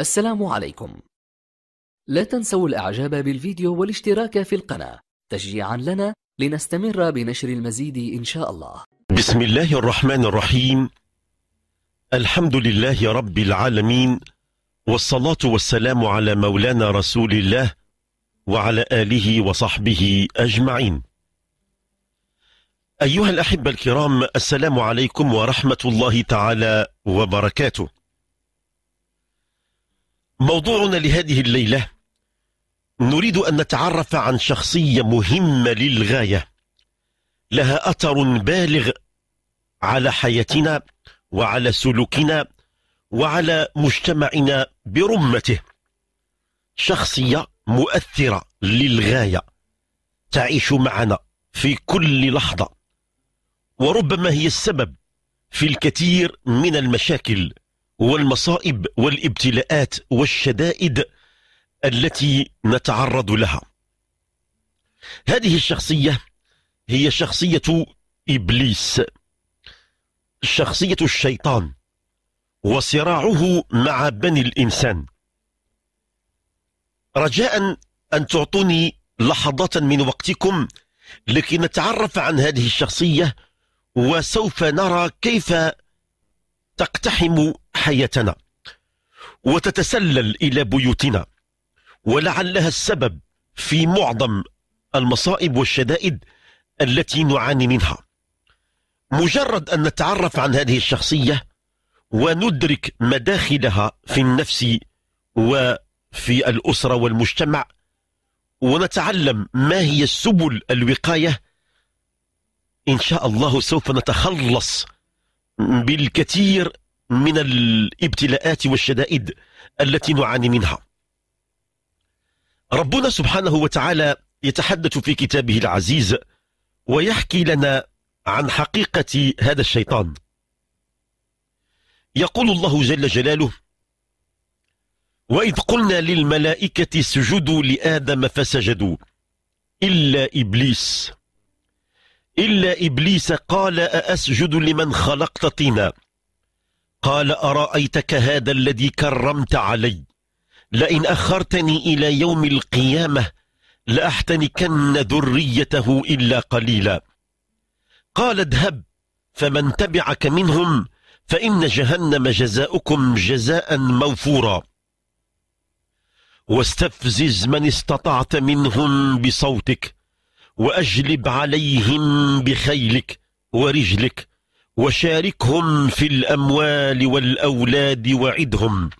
السلام عليكم لا تنسوا الإعجاب بالفيديو والاشتراك في القناة تشجيعا لنا لنستمر بنشر المزيد إن شاء الله بسم الله الرحمن الرحيم الحمد لله رب العالمين والصلاة والسلام على مولانا رسول الله وعلى آله وصحبه أجمعين أيها الأحبة الكرام السلام عليكم ورحمة الله تعالى وبركاته موضوعنا لهذه الليلة نريد أن نتعرف عن شخصية مهمة للغاية لها أثر بالغ على حياتنا وعلى سلوكنا وعلى مجتمعنا برمته شخصية مؤثرة للغاية تعيش معنا في كل لحظة وربما هي السبب في الكثير من المشاكل والمصائب والابتلاءات والشدائد التي نتعرض لها هذه الشخصية هي شخصية إبليس شخصية الشيطان وصراعه مع بني الإنسان رجاء أن تعطوني لحظة من وقتكم لكي نتعرف عن هذه الشخصية وسوف نرى كيف تقتحم حياتنا وتتسلل إلى بيوتنا ولعلها السبب في معظم المصائب والشدائد التي نعاني منها مجرد أن نتعرف عن هذه الشخصية وندرك مداخلها في النفس وفي الأسرة والمجتمع ونتعلم ما هي سبل الوقاية إن شاء الله سوف نتخلص بالكثير من الابتلاءات والشدائد التي نعاني منها ربنا سبحانه وتعالى يتحدث في كتابه العزيز ويحكي لنا عن حقيقة هذا الشيطان يقول الله جل جلاله وإذ قلنا للملائكة اسجدوا لآدم فسجدوا إلا إبليس إلا إبليس قال أأسجد لمن خلقت طينا قال أرأيتك هذا الذي كرمت علي لئن أخرتني إلى يوم القيامة لأحتنكن ذريته إلا قليلا قال اذهب فمن تبعك منهم فإن جهنم جزاؤكم جزاء موفورا واستفزز من استطعت منهم بصوتك وأجلب عليهم بخيلك ورجلك وشاركهم في الأموال والأولاد وعدهم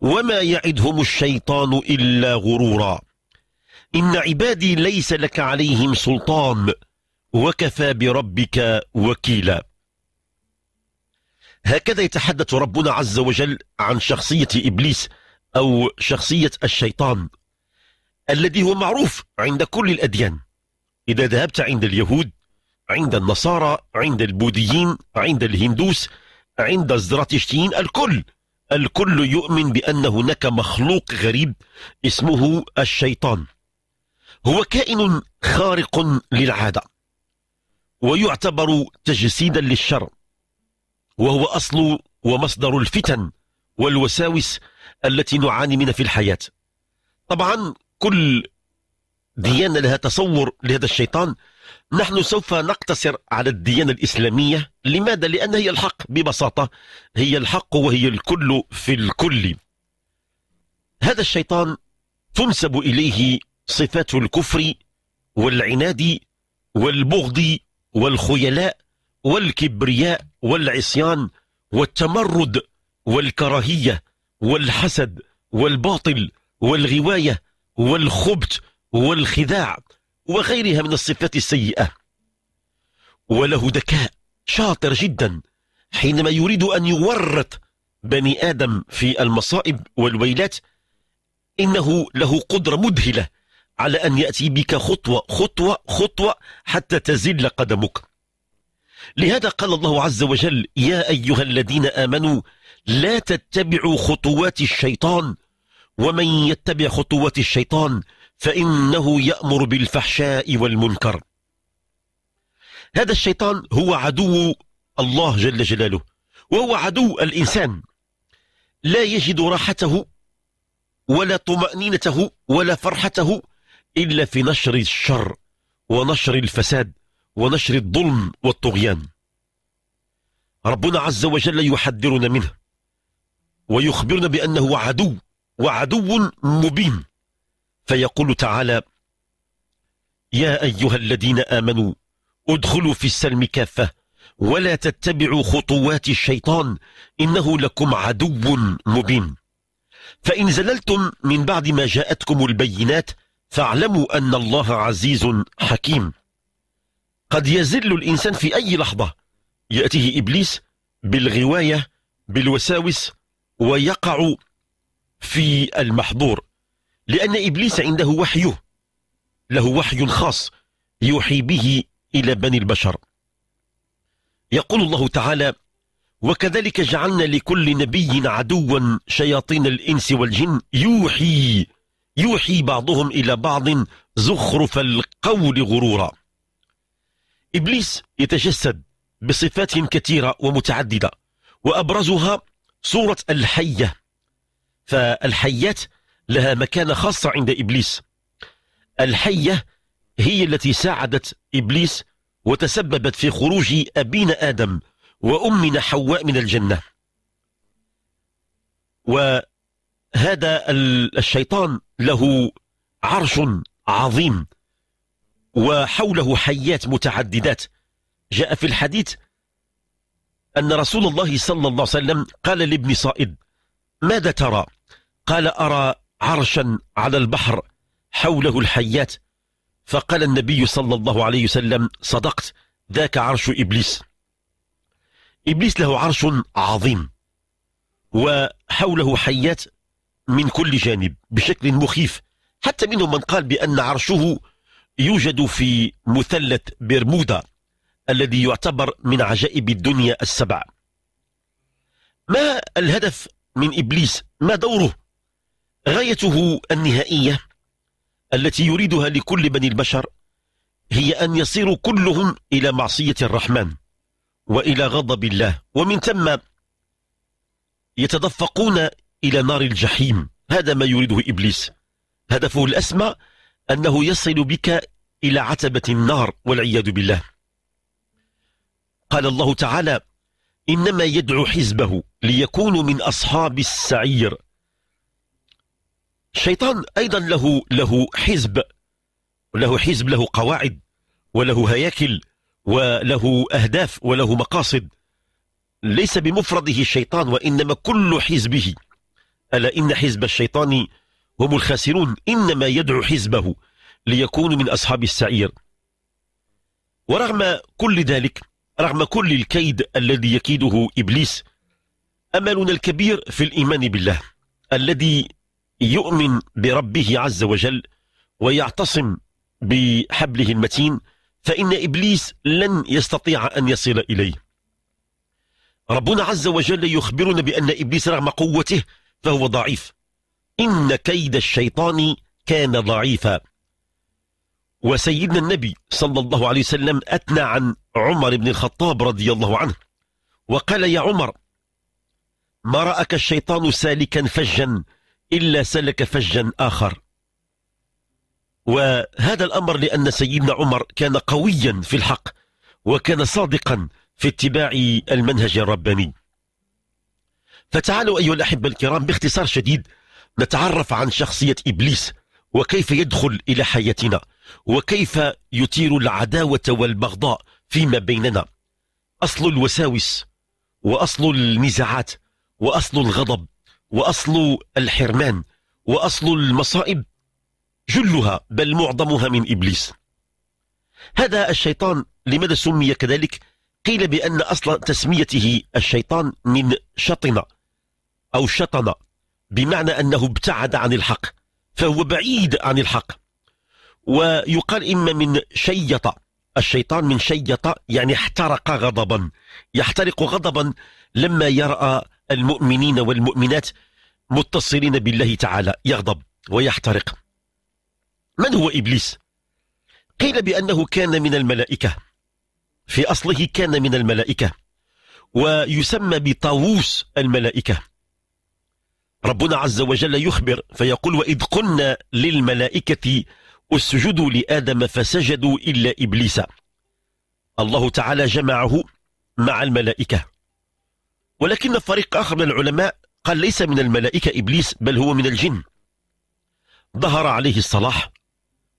وما يعدهم الشيطان إلا غرورا إن عبادي ليس لك عليهم سلطان وكفى بربك وكيلا هكذا يتحدث ربنا عز وجل عن شخصية إبليس أو شخصية الشيطان الذي هو معروف عند كل الأديان إذا ذهبت عند اليهود عند النصارى عند البوذيين عند الهندوس عند الزراطشتيين الكل الكل يؤمن بأن هناك مخلوق غريب اسمه الشيطان هو كائن خارق للعادة ويعتبر تجسيدا للشر وهو أصل ومصدر الفتن والوساوس التي نعاني منها في الحياة طبعا كل ديانة لها تصور لهذا الشيطان نحن سوف نقتصر على الديانة الإسلامية لماذا؟ لأن هي الحق ببساطة هي الحق وهي الكل في الكل هذا الشيطان تنسب إليه صفات الكفر والعناد والبغض والخيلاء والكبرياء والعصيان والتمرد والكراهية والحسد والباطل والغواية والخبت والخداع وغيرها من الصفات السيئة وله ذكاء شاطر جدا حينما يريد أن يورط بني آدم في المصائب والويلات إنه له قدرة مذهلة على أن يأتي بك خطوة خطوة خطوة حتى تزل قدمك لهذا قال الله عز وجل يا أيها الذين آمنوا لا تتبعوا خطوات الشيطان ومن يتبع خطوات الشيطان فإنه يأمر بالفحشاء والمنكر هذا الشيطان هو عدو الله جل جلاله وهو عدو الإنسان لا يجد راحته ولا طمأنينته ولا فرحته إلا في نشر الشر ونشر الفساد ونشر الظلم والطغيان ربنا عز وجل يحذرنا منه ويخبرنا بأنه عدو وعدو مبين فيقول تعالى يا أيها الذين آمنوا ادخلوا في السلم كافة ولا تتبعوا خطوات الشيطان إنه لكم عدو مبين فإن زللتم من بعد ما جاءتكم البينات فاعلموا أن الله عزيز حكيم قد يزل الإنسان في أي لحظة يأتيه إبليس بالغواية بالوساوس ويقع في المحظور لأن إبليس عنده وحيه له وحي خاص يوحي به إلى بني البشر يقول الله تعالى وكذلك جعلنا لكل نبي عدوا شياطين الإنس والجن يوحي يوحي بعضهم إلى بعض زخرف القول غرورا إبليس يتجسد بصفات كثيرة ومتعددة وأبرزها صورة الحية فالحيات لها مكانة خاصة عند إبليس الحية هي التي ساعدت إبليس وتسببت في خروج أبينا آدم وأمنا حواء من الجنة وهذا الشيطان له عرش عظيم وحوله حيات متعددات جاء في الحديث أن رسول الله صلى الله عليه وسلم قال لابن صائد ماذا ترى؟ قال أرى عرشا على البحر حوله الحيات فقال النبي صلى الله عليه وسلم صدقت ذاك عرش إبليس إبليس له عرش عظيم وحوله حيات من كل جانب بشكل مخيف حتى منهم من قال بأن عرشه يوجد في مثلث برمودا الذي يعتبر من عجائب الدنيا السبع ما الهدف من إبليس ما دوره غايته النهائية التي يريدها لكل بني البشر هي أن يصيروا كلهم إلى معصية الرحمن وإلى غضب الله ومن ثم يتدفقون إلى نار الجحيم هذا ما يريده إبليس هدفه الأسمى أنه يصل بك إلى عتبة النار والعياذ بالله قال الله تعالى إنما يدعو حزبه ليكونوا من أصحاب السعير الشيطان أيضا له له حزب له حزب له قواعد وله هياكل وله أهداف وله مقاصد ليس بمفرده الشيطان وإنما كل حزبه ألا إن حزب الشيطان هم الخاسرون إنما يدعو حزبه ليكونوا من أصحاب السعير ورغم كل ذلك رغم كل الكيد الذي يكيده إبليس أملنا الكبير في الإيمان بالله الذي يؤمن بربه عز وجل ويعتصم بحبله المتين فإن إبليس لن يستطيع أن يصل إليه ربنا عز وجل يخبرنا بأن إبليس رغم قوته فهو ضعيف إن كيد الشيطان كان ضعيفا وسيدنا النبي صلى الله عليه وسلم أثنى عن عمر بن الخطاب رضي الله عنه وقال يا عمر ما رأك الشيطان سالكا فجا إلا سلك فجا آخر وهذا الأمر لأن سيدنا عمر كان قويا في الحق وكان صادقا في اتباع المنهج الرباني فتعالوا أيها الأحبة الكرام باختصار شديد نتعرف عن شخصية إبليس وكيف يدخل إلى حياتنا وكيف يثير العداوة والبغضاء فيما بيننا أصل الوساوس وأصل النزاعات وأصل الغضب وأصل الحرمان وأصل المصائب جلها بل معظمها من إبليس هذا الشيطان لماذا سمي كذلك قيل بأن أصل تسميته الشيطان من شطن أو شطن بمعنى أنه ابتعد عن الحق فهو بعيد عن الحق ويقال إما من شيط الشيطان من شيط يعني احترق غضبا يحترق غضبا لما يرى المؤمنين والمؤمنات متصلين بالله تعالى يغضب ويحترق من هو إبليس؟ قيل بأنه كان من الملائكة في أصله كان من الملائكة ويسمى بطاووس الملائكة ربنا عز وجل يخبر فيقول وإذ قلنا للملائكة اسجدوا لآدم فسجدوا إلا إبليس الله تعالى جمعه مع الملائكة ولكن فريق آخر من العلماء قال ليس من الملائكة إبليس بل هو من الجن ظهر عليه الصلاح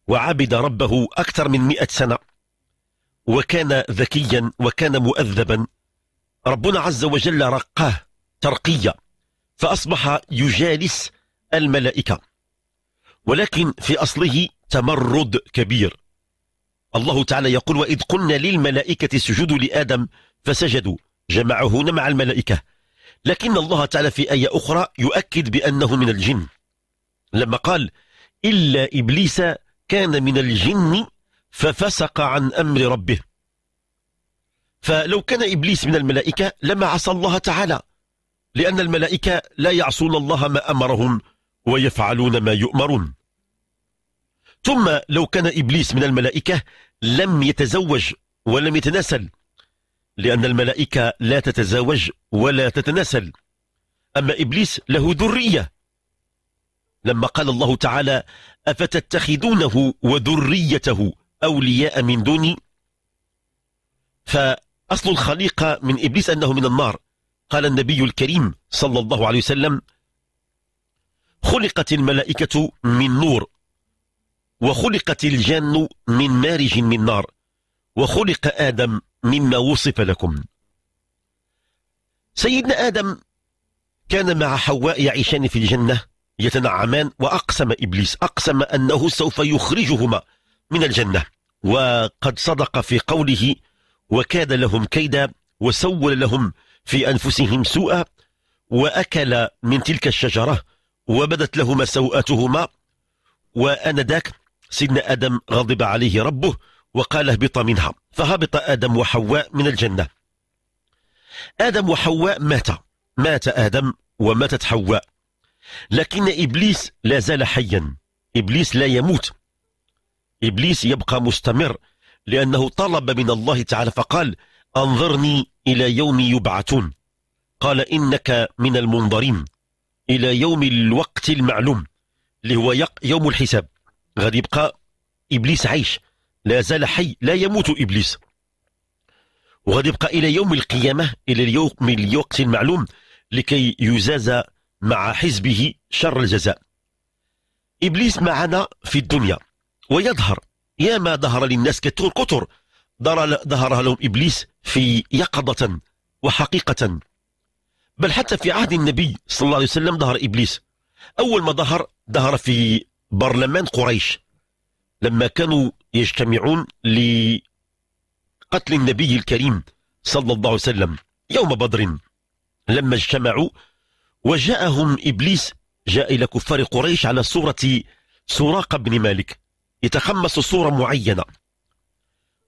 وعبد ربه أكثر من مئة سنة وكان ذكيا وكان مؤذبا ربنا عز وجل رقاه ترقية فأصبح يجالس الملائكة ولكن في أصله تمرد كبير الله تعالى يقول وإذ قلنا للملائكة اسجدوا لآدم فسجدوا جمعهن مع الملائكة لكن الله تعالى في آية أخرى يؤكد بأنه من الجن لما قال إلا إبليس كان من الجن ففسق عن أمر ربه فلو كان إبليس من الملائكة لما عصى الله تعالى لأن الملائكة لا يعصون الله ما أمرهم ويفعلون ما يؤمرون ثم لو كان إبليس من الملائكة لم يتزوج ولم يتناسل لأن الملائكة لا تتزوج ولا تتناسل أما إبليس له ذرية لما قال الله تعالى أفتتخذونه وذريته أولياء من دوني فأصل الخليقة من إبليس أنه من النار قال النبي الكريم صلى الله عليه وسلم خلقت الملائكة من نور وخلقت الجن من مارج من نار وخلق آدم مما وصف لكم سيدنا آدم كان مع حواء يعيشان في الجنة يتنعمان وأقسم إبليس أقسم أنه سوف يخرجهما من الجنة وقد صدق في قوله وكاد لهم كيدا وسول لهم في أنفسهم سوءا وأكل من تلك الشجرة وبدت لهما سوءتهما وأنا ذاك سيدنا آدم غضب عليه ربه وقال اهبط منها فهبط آدم وحواء من الجنة آدم وحواء مات مات آدم وماتت حواء لكن إبليس لا زال حيا إبليس لا يموت إبليس يبقى مستمر لأنه طلب من الله تعالى فقال أنظرني إلى يوم يبعثون قال إنك من المنظرين إلى يوم الوقت المعلوم اللي هو يوم الحساب غادي يبقى إبليس عايش لا زال حي لا يموت إبليس وغادي يبقى إلى يوم القيامة إلى اليوم الوقت المعلوم لكي يزاز مع حزبه شر الجزاء إبليس معنا في الدنيا ويظهر يا ما ظهر للناس كثير كثر ظهر لهم إبليس في يقظة وحقيقة بل حتى في عهد النبي صلى الله عليه وسلم ظهر إبليس أول ما ظهر ظهر في برلمان قريش لما كانوا يجتمعون لقتل النبي الكريم صلى الله عليه وسلم يوم بدر لما اجتمعوا وجاءهم إبليس جاء إلى كفار قريش على صورة سراقة بن مالك يتخمس صورة معينة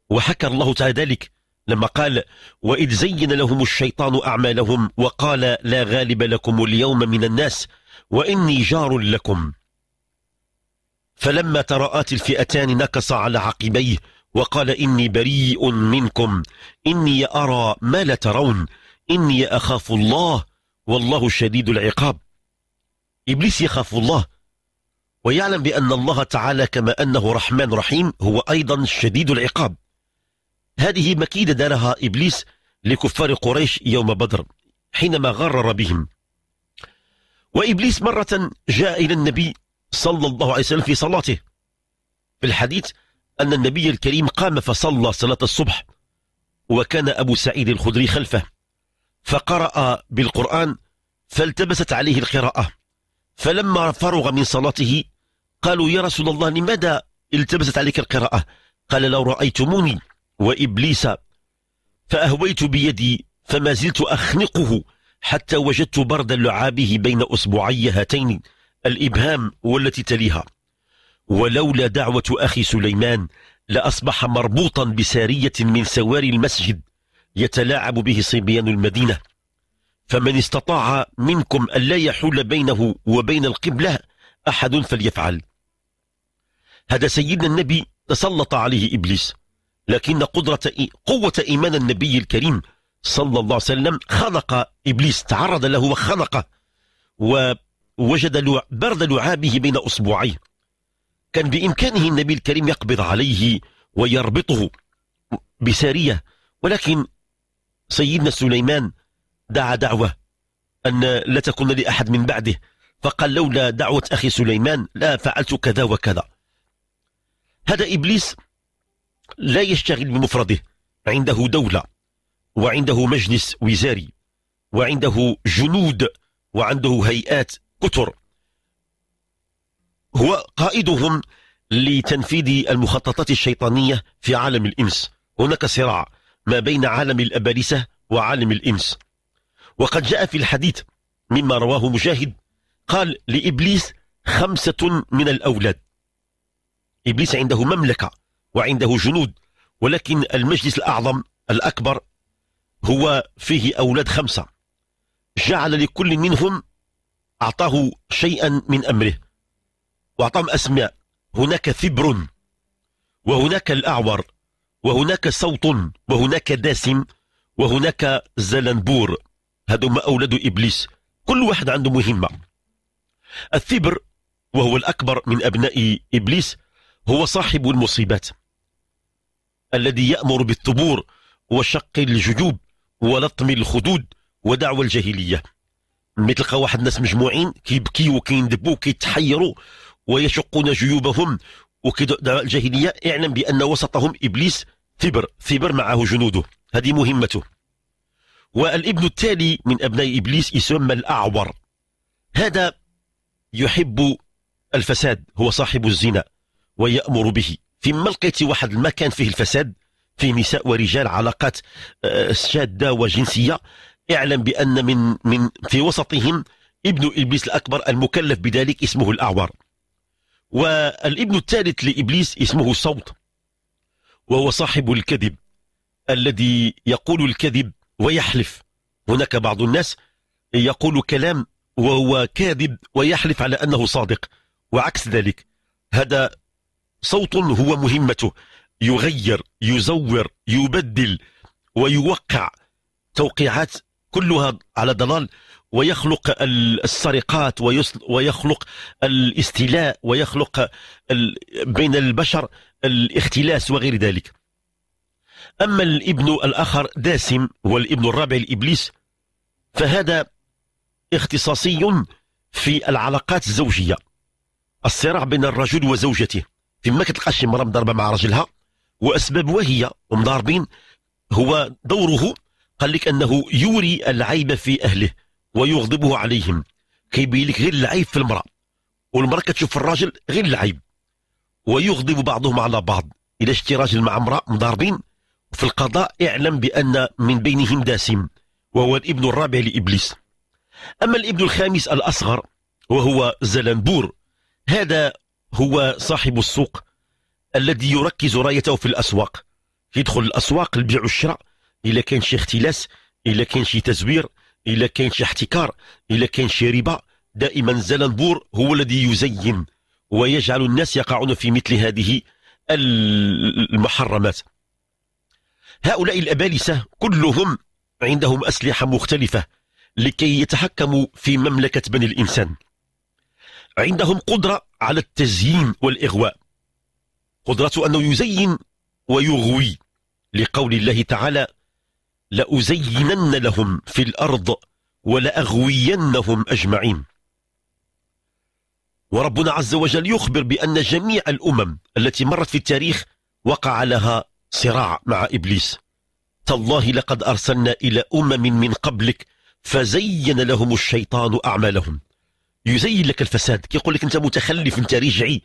وحكى الله تعالى ذلك لما قال وإذ زين لهم الشيطان أعمالهم وقال لا غالب لكم اليوم من الناس وإني جار لكم فلما تراءت الفئتان نكص على عقبيه وقال إني بريء منكم إني أرى ما لا ترون إني أخاف الله والله شديد العقاب إبليس يخاف الله ويعلم بأن الله تعالى كما أنه رحمن رحيم هو أيضا شديد العقاب هذه مكيدة دارها إبليس لكفار قريش يوم بدر حينما غرر بهم وإبليس مرة جاء إلى النبي صلى الله عليه وسلم في صلاته في الحديث أن النبي الكريم قام فصلى صلاة الصبح وكان أبو سعيد الخدري خلفه فقرأ بالقرآن فالتبست عليه القراءة فلما فرغ من صلاته قالوا يا رسول الله لماذا التبست عليك القراءة قال لو رأيتموني وإبليس فأهويت بيدي فما زلت أخنقه حتى وجدت برد لعابه بين أصبعي هاتين الإبهام والتي تليها ولولا دعوة أخي سليمان لأصبح مربوطا بسارية من سواري المسجد يتلاعب به صبيان المدينة فمن استطاع منكم أن لا يحول بينه وبين القبلة أحد فليفعل هذا سيدنا النبي تسلط عليه إبليس لكن قدرة قوة إيمان النبي الكريم صلى الله عليه وسلم خنق إبليس تعرض له وخنقه وجد برد لعابه بين أصبعيه كان بإمكانه النبي الكريم يقبض عليه ويربطه بسارية ولكن سيدنا سليمان دعا دعوة أن لا تكون لأحد من بعده فقال لولا دعوة أخي سليمان لا فعلت كذا وكذا هذا إبليس لا يشتغل بمفرده عنده دولة وعنده مجلس وزاري وعنده جنود وعنده هيئات كثر هو قائدهم لتنفيذ المخططات الشيطانية في عالم الإنس هناك صراع ما بين عالم الأبالسة وعالم الإنس وقد جاء في الحديث مما رواه مجاهد قال لإبليس خمسة من الأولاد إبليس عنده مملكة وعنده جنود ولكن المجلس الأعظم الأكبر هو فيه أولاد خمسة جعل لكل منهم أعطاه شيئا من أمره وأعطاهم أسماء هناك ثبر وهناك الأعور وهناك صوت وهناك داسم وهناك زلنبور هذوما أولاد إبليس كل واحد عنده مهمة الثبر وهو الأكبر من أبناء إبليس هو صاحب المصيبات الذي يأمر بالثبور وشق الجيوب ولطم الخدود ودعوى الجاهليه ملي تلقى واحد الناس مجموعين كيبكيو وكيندبوا وكيتحيروا ويشقون جيوبهم وكيدعوا الجاهليه اعلم بان وسطهم ابليس ثبر ثبر معه جنوده هذه مهمته والابن التالي من ابناء ابليس يسمى الاعور هذا يحب الفساد هو صاحب الزنا ويامر به فيما لقيتي واحد المكان فيه الفساد فيه نساء ورجال علاقات آه، شاده وجنسيه اعلم بأن من, من في وسطهم ابن إبليس الأكبر المكلف بذلك اسمه الأعور والابن الثالث لإبليس اسمه الصوت وهو صاحب الكذب الذي يقول الكذب ويحلف هناك بعض الناس يقول كلام وهو كاذب ويحلف على أنه صادق وعكس ذلك هذا صوت هو مهمته يغير يزور يبدل ويوقع توقيعات كلها على ضلال ويخلق السرقات ويخلق الاستيلاء ويخلق بين البشر الاختلاس وغير ذلك أما الابن الآخر داسم والابن الرابع الإبليس فهذا اختصاصي في العلاقات الزوجية الصراع بين الرجل وزوجته فيما كتلقاش مرة مضاربة مع رجلها وأسباب وهي ومضاربين هو دوره قال لك أنه يوري العيب في أهله ويغضبه عليهم كيبين لك غير العيب في المرأة والمرأة كتشوف في الراجل غير العيب ويغضب بعضهم على بعض إلى شتي راجل مع امرأة مضاربين وفي القضاء اعلم بأن من بينهم داسم وهو الابن الرابع لإبليس أما الابن الخامس الأصغر وهو زلنبور هذا هو صاحب السوق الذي يركز رايته في الأسواق يدخل الأسواق البيع والشراء الا كان شي اختلاس الا كان شي تزوير الا كان شي احتكار الا كان شي ربا دائما زلنبور هو الذي يزين ويجعل الناس يقعون في مثل هذه المحرمات هؤلاء الأبالسة كلهم عندهم أسلحة مختلفة لكي يتحكموا في مملكة بني الإنسان عندهم قدرة على التزيين والإغواء قدرة أنه يزين ويغوي لقول الله تعالى لأزينن لهم في الأرض ولأغوينهم أجمعين وربنا عز وجل يخبر بأن جميع الأمم التي مرت في التاريخ وقع لها صراع مع إبليس تالله لقد أرسلنا إلى أمم من قبلك فزين لهم الشيطان أعمالهم يزين لك الفساد كيقول لك أنت متخلف أنت رجعي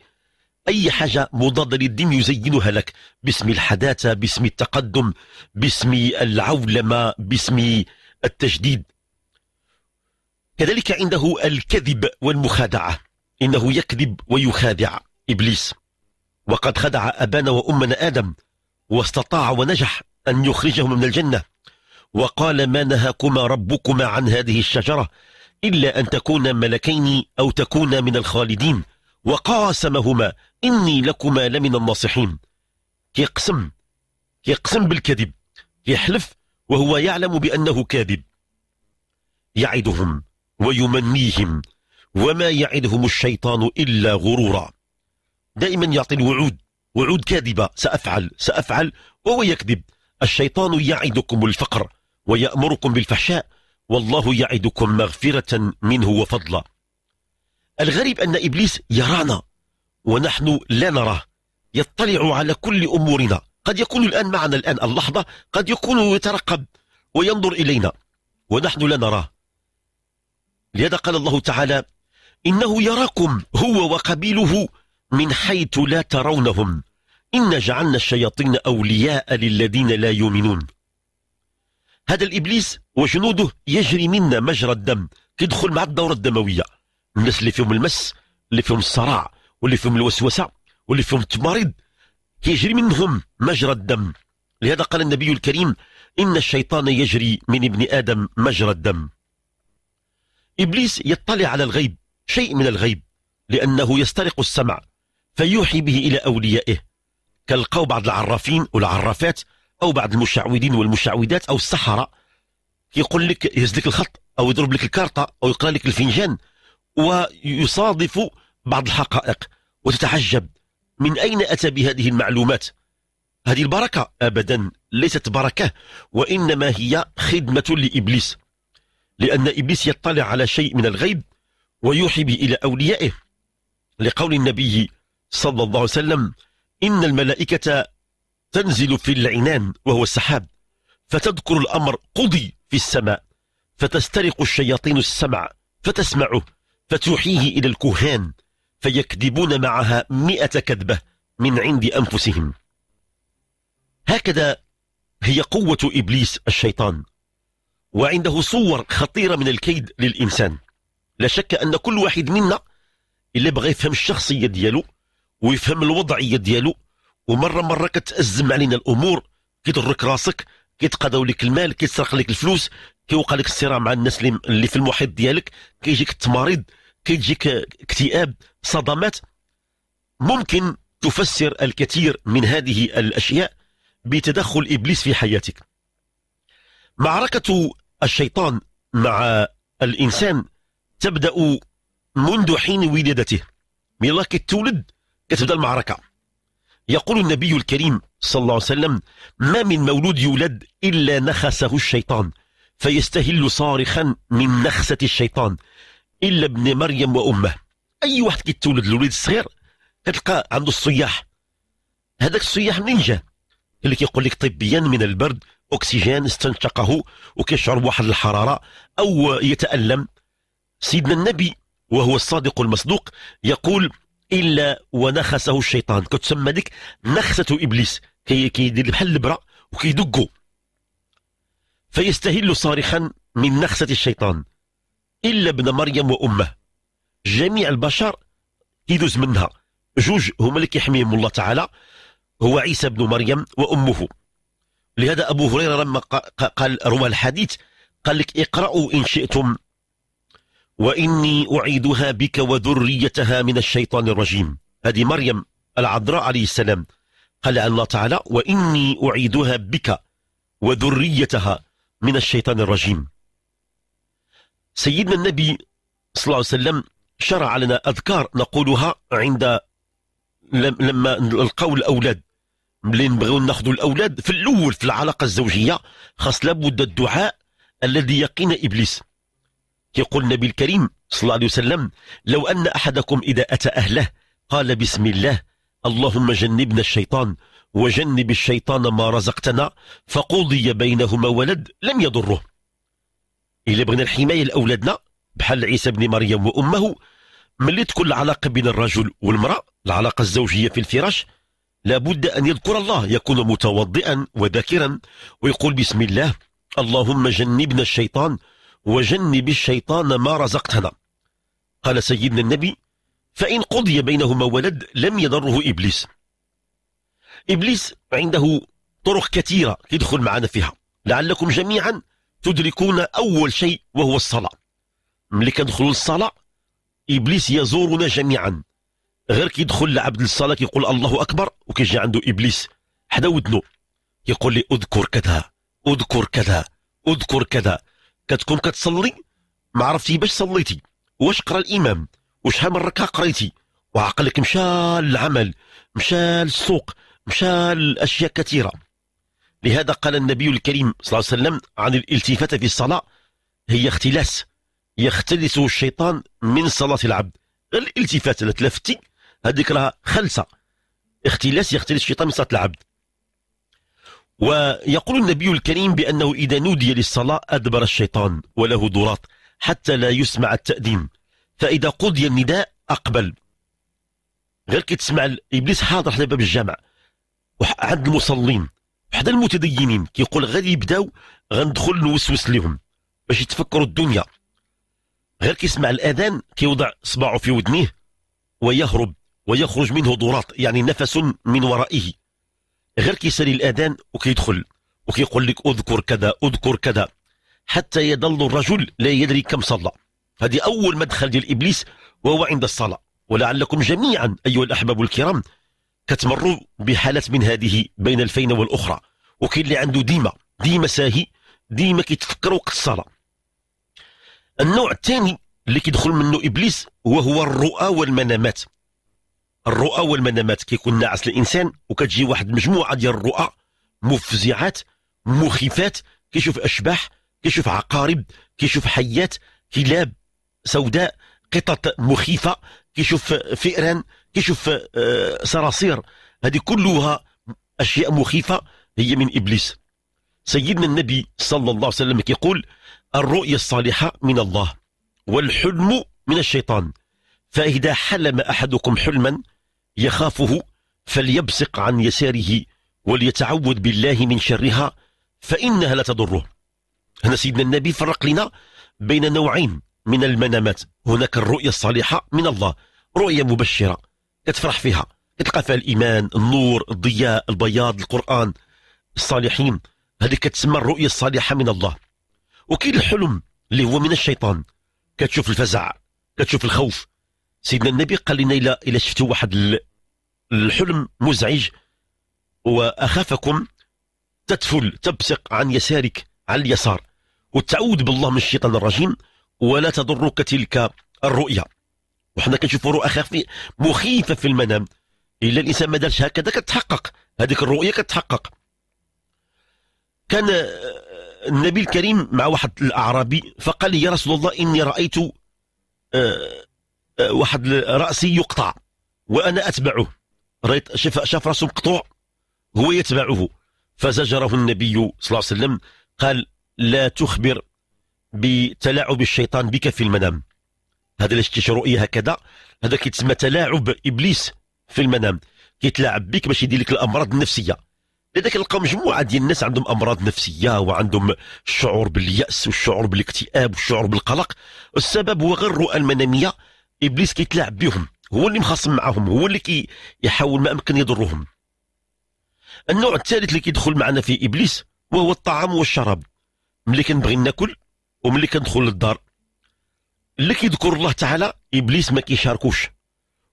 أي حاجة مضادة للدين يزينها لك باسم الحداثة باسم التقدم باسم العولمة باسم التجديد كذلك عنده الكذب والمخادعة إنه يكذب ويخادع إبليس وقد خدع أبانا وأمنا آدم واستطاع ونجح أن يخرجهم من الجنة وقال ما نهاكما ربكما عن هذه الشجرة إلا أن تكونا ملكين أو تكونا من الخالدين وقاسمهما إني لكما لمن الناصحين كيقسم كيقسم بالكذب يحلف وهو يعلم بأنه كاذب يعدهم ويمنيهم وما يعدهم الشيطان إلا غرورا دائما يعطي الوعود وعود كاذبة سأفعل سأفعل وهو يكذب الشيطان يعدكم الفقر ويأمركم بالفحشاء والله يعدكم مغفرة منه وفضلا الغريب أن إبليس يرانا ونحن لا نراه يطلع على كل أمورنا قد يكون الآن معنا الآن اللحظة قد يكون يترقب وينظر إلينا ونحن لا نراه لهذا قال الله تعالى إنه يراكم هو وقبيله من حيث لا ترونهم إن جعلنا الشياطين أولياء للذين لا يؤمنون هذا الإبليس وجنوده يجري منا مجرى الدم كيدخل مع الدورة الدموية الناس اللي فيهم المس اللي فيهم الصراع واللي فيهم الوسوسة واللي فيهم التمريض كيجري منهم مجرى الدم لهذا قال النبي الكريم إن الشيطان يجري من ابن آدم مجرى الدم إبليس يطلع على الغيب شيء من الغيب لأنه يسترق السمع فيوحي به إلى أوليائه كالقوا بعض العرافين والعرافات أو بعض المشعوذين والمشعوذات أو السحرة يقول لك يهز لك الخط أو يضرب لك الكارطة أو يقرأ لك الفنجان ويصادف بعض الحقائق وتتعجب من أين أتى بهذه المعلومات هذه البركة أبدا ليست بركة وإنما هي خدمة لإبليس لأن إبليس يطلع على شيء من الغيب ويوحي به إلى أوليائه لقول النبي صلى الله عليه وسلم إن الملائكة تنزل في العنان وهو السحاب فتذكر الأمر قضي في السماء فتسترق الشياطين السمع فتسمعه فتوحيه إلى الكهان فيكذبون معها مئة كذبة من عند أنفسهم هكذا هي قوة إبليس الشيطان وعنده صور خطيرة من الكيد للإنسان لا شك أن كل واحد منا اللي بغى يفهم الشخصية ديالو ويفهم الوضعية ديالو ومرة مرة كتأزم علينا الأمور كيضرك راسك كيتقاضوا لك المال كيسرق لك الفلوس كيوقع لك الصراع مع الناس اللي في المحيط ديالك كيجيك التماريض كيجيك اكتئاب صدمات ممكن تفسر الكثير من هذه الأشياء بتدخل إبليس في حياتك معركة الشيطان مع الإنسان تبدأ منذ حين ولادته من الله كتولد كتبدأ المعركة يقول النبي الكريم صلى الله عليه وسلم ما من مولود يولد إلا نخسه الشيطان فيستهل صارخا من نخسة الشيطان الا ابن مريم وامه اي واحد كيتولد الوليد الصغير كتلقى عنده الصياح هذاك الصياح منين جا اللي كيقول لك طبيا من البرد اكسجين استنشقه وكيشعر بواحد الحراره او يتالم سيدنا النبي وهو الصادق المصدوق يقول الا ونخسه الشيطان كتسمى ديك نخسه ابليس كيدير بحال البره وكيدقو فيستهل صارخا من نخسه الشيطان إلا ابن مريم وأمه جميع البشر يدوز منها جوج هما اللي كيحميهم الله تعالى هو عيسى بن مريم وأمه لهذا أبو هريرة لما قال روى الحديث قال لك اقرأوا إن شئتم وإني أعيدها بك وذريتها من الشيطان الرجيم هذه مريم العذراء عليه السلام قال الله تعالى وإني أعيدها بك وذريتها من الشيطان الرجيم سيدنا آه. النبي صلى الله عليه وسلم شرع لنا أذكار نقولها عند لما نلقاو الأولاد ملي نبغيو ناخذوا الأولاد في الأول في العلاقة الزوجية خاص لابد الدعاء الذي يقين إبليس يقول النبي الكريم صلى الله عليه وسلم لو أن أحدكم إذا أتى أهله قال بسم الله اللهم جنبنا الشيطان وجنب الشيطان ما رزقتنا فقضي بينهما ولد لم يضره إلا بغينا الحماية لأولادنا بحال عيسى بن مريم وأمه ملي تكون العلاقة بين الرجل والمرأة العلاقة الزوجية في الفراش لابد أن يذكر الله يكون متوضئا وذاكرا ويقول بسم الله اللهم جنبنا الشيطان وجنب الشيطان ما رزقتنا قال سيدنا النبي فإن قضي بينهما ولد لم يضره إبليس إبليس عنده طرق كثيرة يدخل معنا فيها لعلكم جميعا تدركون أول شيء وهو الصلاة ملي كندخلوا للصلاة إبليس يزورنا جميعا غير كيدخل العبد للصلاة كيقول الله أكبر وكيجي عنده إبليس حدا ودنو يقول لي أذكر كذا أذكر كذا أذكر كذا كتكون كتصلي ما عرفتي باش صليتي واش قرا الإمام وشحال من ركعة قريتي وعقلك مشى للعمل مشى للسوق مشى لأشياء كثيرة لهذا قال النبي الكريم صلى الله عليه وسلم عن الالتفات في الصلاة هي اختلاس يختلسه الشيطان من صلاة العبد غير الالتفات اللي تلفتي هذيك راه خلسة اختلاس يختلس الشيطان من صلاة العبد ويقول النبي الكريم بأنه إذا نودي للصلاة أدبر الشيطان وله دورات حتى لا يسمع التأديم فإذا قضي النداء أقبل غير كي تسمع إبليس حاضر حتى باب الجامع عند المصلين حدا المتدينين كيقول غادي يبداو غندخل نوسوس لهم باش يتفكروا الدنيا غير كيسمع الاذان كيوضع صباعه في ودنيه ويهرب ويخرج منه ضراط يعني نفس من ورائه غير كيسالي الاذان وكيدخل وكيقول لك اذكر كذا اذكر كذا حتى يضل الرجل لا يدري كم صلى هذه اول مدخل ديال ابليس وهو عند الصلاه ولعلكم جميعا ايها الاحباب الكرام كتمروا بحالات من هذه بين الفينه والاخرى وكاين اللي عنده ديما ديما ساهي ديما كيتفكر وقت الصلاه النوع الثاني اللي كيدخل منه ابليس وهو الرؤى والمنامات الرؤى والمنامات كيكون ناعس الانسان وكتجي واحد مجموعه ديال الرؤى مفزعات مخيفات كيشوف اشباح كيشوف عقارب كيشوف حيات كلاب سوداء قطط مخيفه كيشوف فئران كيشوف صراصير آه، هذه كلها اشياء مخيفه هي من ابليس سيدنا النبي صلى الله عليه وسلم يقول الرؤيا الصالحه من الله والحلم من الشيطان فاذا حلم احدكم حلما يخافه فليبصق عن يساره وليتعوذ بالله من شرها فانها لا تضره هنا سيدنا النبي فرق لنا بين نوعين من المنامات هناك الرؤيا الصالحه من الله رؤيا مبشره كتفرح فيها كتلقى فيها الايمان النور الضياء البياض القران الصالحين هذه كتسمى الرؤيه الصالحه من الله وكاين الحلم اللي هو من الشيطان كتشوف الفزع كتشوف الخوف سيدنا النبي قال لنا الى الى شفتوا واحد الحلم مزعج واخافكم تتفل تبصق عن يسارك عن اليسار وتعود بالله من الشيطان الرجيم ولا تضرك تلك الرؤيا وحنا كنشوفوا رؤى خفي مخيفه في المنام الا الانسان ما دارش هكذا كتحقق هذيك الرؤيه كتحقق كان آه، النبي الكريم مع واحد الاعرابي فقال لي يا رسول الله اني رايت آه، آه، واحد راسي يقطع وانا اتبعه رايت شاف شاف راسه مقطوع هو يتبعه فزجره النبي صلى الله عليه وسلم قال لا تخبر بتلاعب الشيطان بك في المنام هذا اللي رؤيه هكذا هذا كيتسمى تلاعب ابليس في المنام كيتلاعب بك باش يدير لك الامراض النفسيه لذا كنلقاو مجموعه ديال الناس عندهم امراض نفسيه وعندهم الشعور بالياس والشعور بالاكتئاب والشعور بالقلق السبب هو غير الرؤى المناميه ابليس كيتلاعب بهم هو اللي مخاصم معاهم هو اللي كي يحاول ما امكن يضرهم النوع الثالث اللي كيدخل معنا في ابليس وهو الطعام والشراب ملي كنبغي ناكل وملي كندخل للدار اللي كيذكر الله تعالى ابليس ما كيشاركوش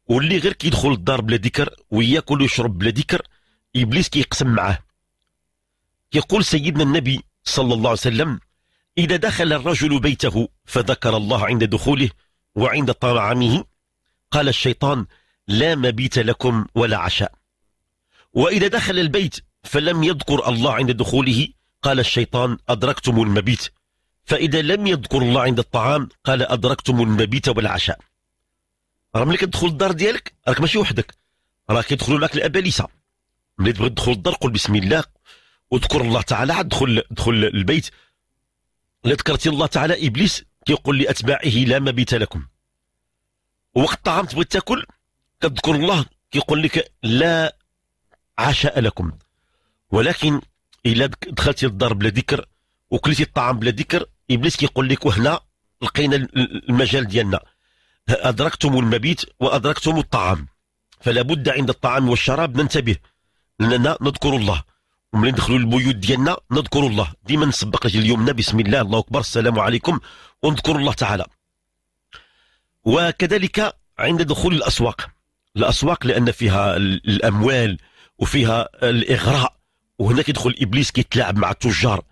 واللي غير كيدخل الدار بلا ذكر وياكل ويشرب بلا ذكر ابليس كيقسم معاه يقول سيدنا النبي صلى الله عليه وسلم إذا دخل الرجل بيته فذكر الله عند دخوله وعند طعامه قال الشيطان لا مبيت لكم ولا عشاء وإذا دخل البيت فلم يذكر الله عند دخوله قال الشيطان أدركتم المبيت فإذا لم يذكر الله عند الطعام قال أدركتم المبيت والعشاء راه ملي كتدخل الدار ديالك راك ماشي وحدك راه كيدخلوا معك الابالسه ملي تبغي تدخل الدار قل بسم الله وذكر الله تعالى عاد دخل دخل البيت الا ذكرتي الله تعالى ابليس كيقول لاتباعه لا مبيت لكم وقت الطعام تبغي تاكل كتذكر الله كيقول لك لا عشاء لكم ولكن الا دخلتي الدار بلا ذكر وكليتي الطعام بلا ذكر ابليس كيقول لك وهنا لقينا المجال ديالنا ادركتم المبيت وادركتم الطعام فلا بد عند الطعام والشراب ننتبه لاننا نذكر الله وملي ندخلوا البيوت ديالنا نذكر الله ديما نسبق اجل اليمنى بسم الله الله اكبر السلام عليكم ونذكر الله تعالى وكذلك عند دخول الاسواق الاسواق لان فيها الاموال وفيها الاغراء وهنا كيدخل ابليس كيتلاعب مع التجار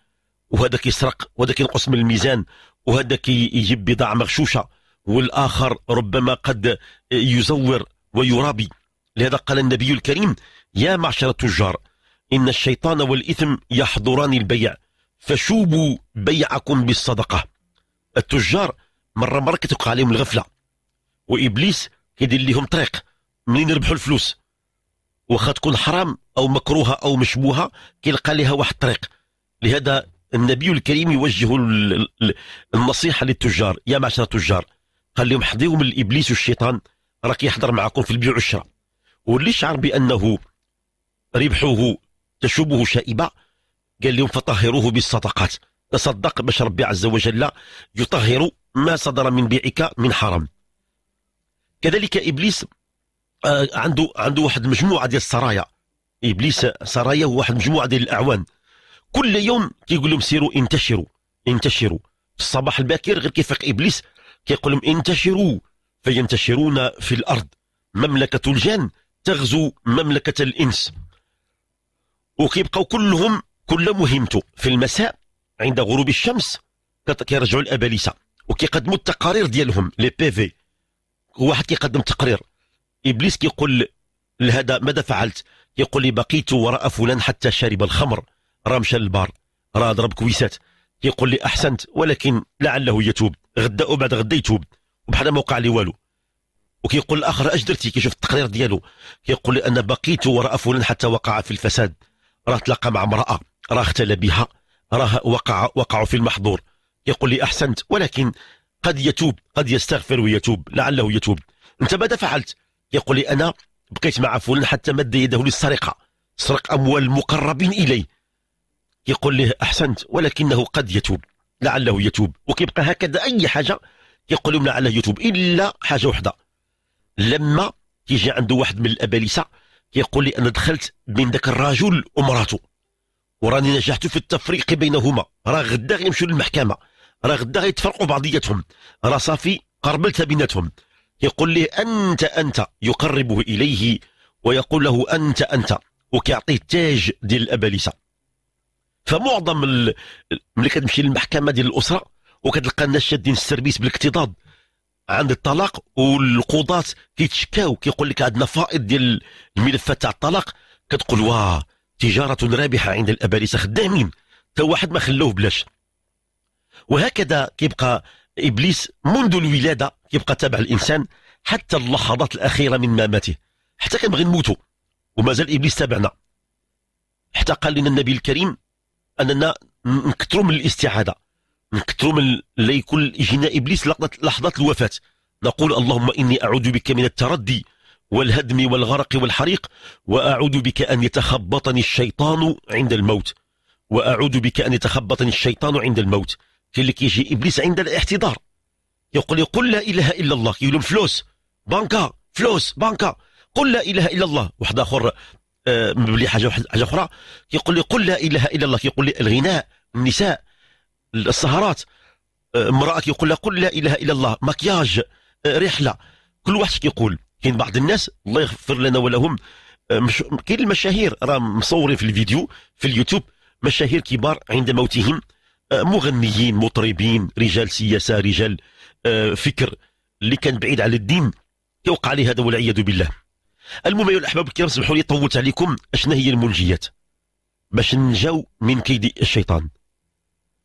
وهذا كيسرق وهذاك ينقص من الميزان وهذاك يجيب بضاعة مغشوشة والآخر ربما قد يزور ويرابي لهذا قال النبي الكريم يا معشر التجار إن الشيطان والإثم يحضران البيع فشوبوا بيعكم بالصدقة التجار مرة مرة كتوقع عليهم الغفلة وإبليس كيدير لهم طريق منين يربحوا الفلوس واخا تكون حرام أو مكروهة أو مشبوهة كيلقى لها واحد الطريق لهذا النبي الكريم يوجه النصيحه للتجار يا معشر التجار قال لهم من الابليس والشيطان راك يحضر معكم في البيع والشراء واللي شعر بانه ربحه تشوبه شائبه قال لهم فطهروه بالصدقات تصدق باش ربي عز وجل يطهر ما صدر من بيعك من حرام كذلك ابليس آه، عنده عنده واحد مجموعه ديال السرايا ابليس سرايا هو واحد مجموعه ديال الاعوان كل يوم كيقول لهم سيروا انتشروا انتشروا في الصباح الباكر غير كيفيق ابليس كيقول لهم انتشروا فينتشرون في الارض مملكه الجان تغزو مملكه الانس وكيبقاو كلهم كل مهمته في المساء عند غروب الشمس كيرجعوا الابالسه وكيقدموا التقارير ديالهم لي بي في واحد كيقدم تقرير ابليس كيقول لهذا ماذا فعلت يقول لي بقيت وراء فلان حتى شرب الخمر راه مشى للبار راه ضرب كويسات كيقول لي احسنت ولكن لعله يتوب غدا وبعد غدا يتوب وبحال ما وقع لي والو وكيقول الاخر اش درتي كيشوف التقرير ديالو كيقول لي انا بقيت وراء فلان حتى وقع في الفساد راه تلاقى مع امراه راه اختلى بها راه وقع وقعوا في المحظور يقول لي احسنت ولكن قد يتوب قد يستغفر ويتوب لعله يتوب انت ماذا فعلت يقول لي انا بقيت مع فلان حتى مد يده للسرقه سرق اموال المقربين اليه يقول له أحسنت ولكنه قد يتوب لعله يتوب وكيبقى هكذا أي حاجة يقول لهم لعله يتوب إلا حاجة واحدة لما يجي عنده واحد من الأبالسة يقول لي أنا دخلت بين ذاك الرجل ومراته وراني نجحت في التفريق بينهما راه غدا غيمشوا للمحكمة راه غدا غيتفرقوا بعضياتهم راه صافي قربلت بيناتهم يقول لي أنت أنت يقربه إليه ويقول له أنت أنت وكيعطيه التاج ديال الأبالسة فمعظم ال... ملي كتمشي للمحكمه ديال الاسره وكتلقى الناس شادين السيرفيس بالاكتضاد عند الطلاق والقضاة كيتشكاو كيقول لك عندنا فائض ديال الملفات تاع الطلاق كتقول واه تجارة رابحة عند الأباليسة خدامين تا واحد ما خلوه بلاش وهكذا كيبقى إبليس منذ الولادة كيبقى تابع الإنسان حتى اللحظات الأخيرة من مماته حتى كنبغي نموتو ومازال إبليس تابعنا حتى قال لنا النبي الكريم اننا نكثروا من الاستعاذه نكثروا من لا يكون جينا ابليس لحظه لحظه الوفاه نقول اللهم اني اعوذ بك من التردي والهدم والغرق والحريق واعوذ بك ان يتخبطني الشيطان عند الموت واعوذ بك ان يتخبطني الشيطان عند الموت كاين اللي كيجي ابليس عند الاحتضار يقول قل لا اله الا الله كيقول فلوس بانكا فلوس بانكا قل لا اله الا الله واحد اخر مبلي حاجه حاجه اخرى كيقول لي قل لا اله الا الله كيقول لي الغناء النساء السهرات آه، امراه كيقول لها قل لا اله الا الله مكياج آه، رحله كل واحد كيقول كاين بعض الناس الله يغفر لنا ولهم آه، مش... كاين المشاهير راه مصورين في الفيديو في اليوتيوب مشاهير كبار عند موتهم مغنيين مطربين رجال سياسه رجال فكر اللي كان بعيد على الدين كيوقع عليه هذا والعياذ بالله المهم أيها الأحباب الكرام سمحوا لي طولت عليكم أشنا هي المنجيات باش ننجاو من كيد الشيطان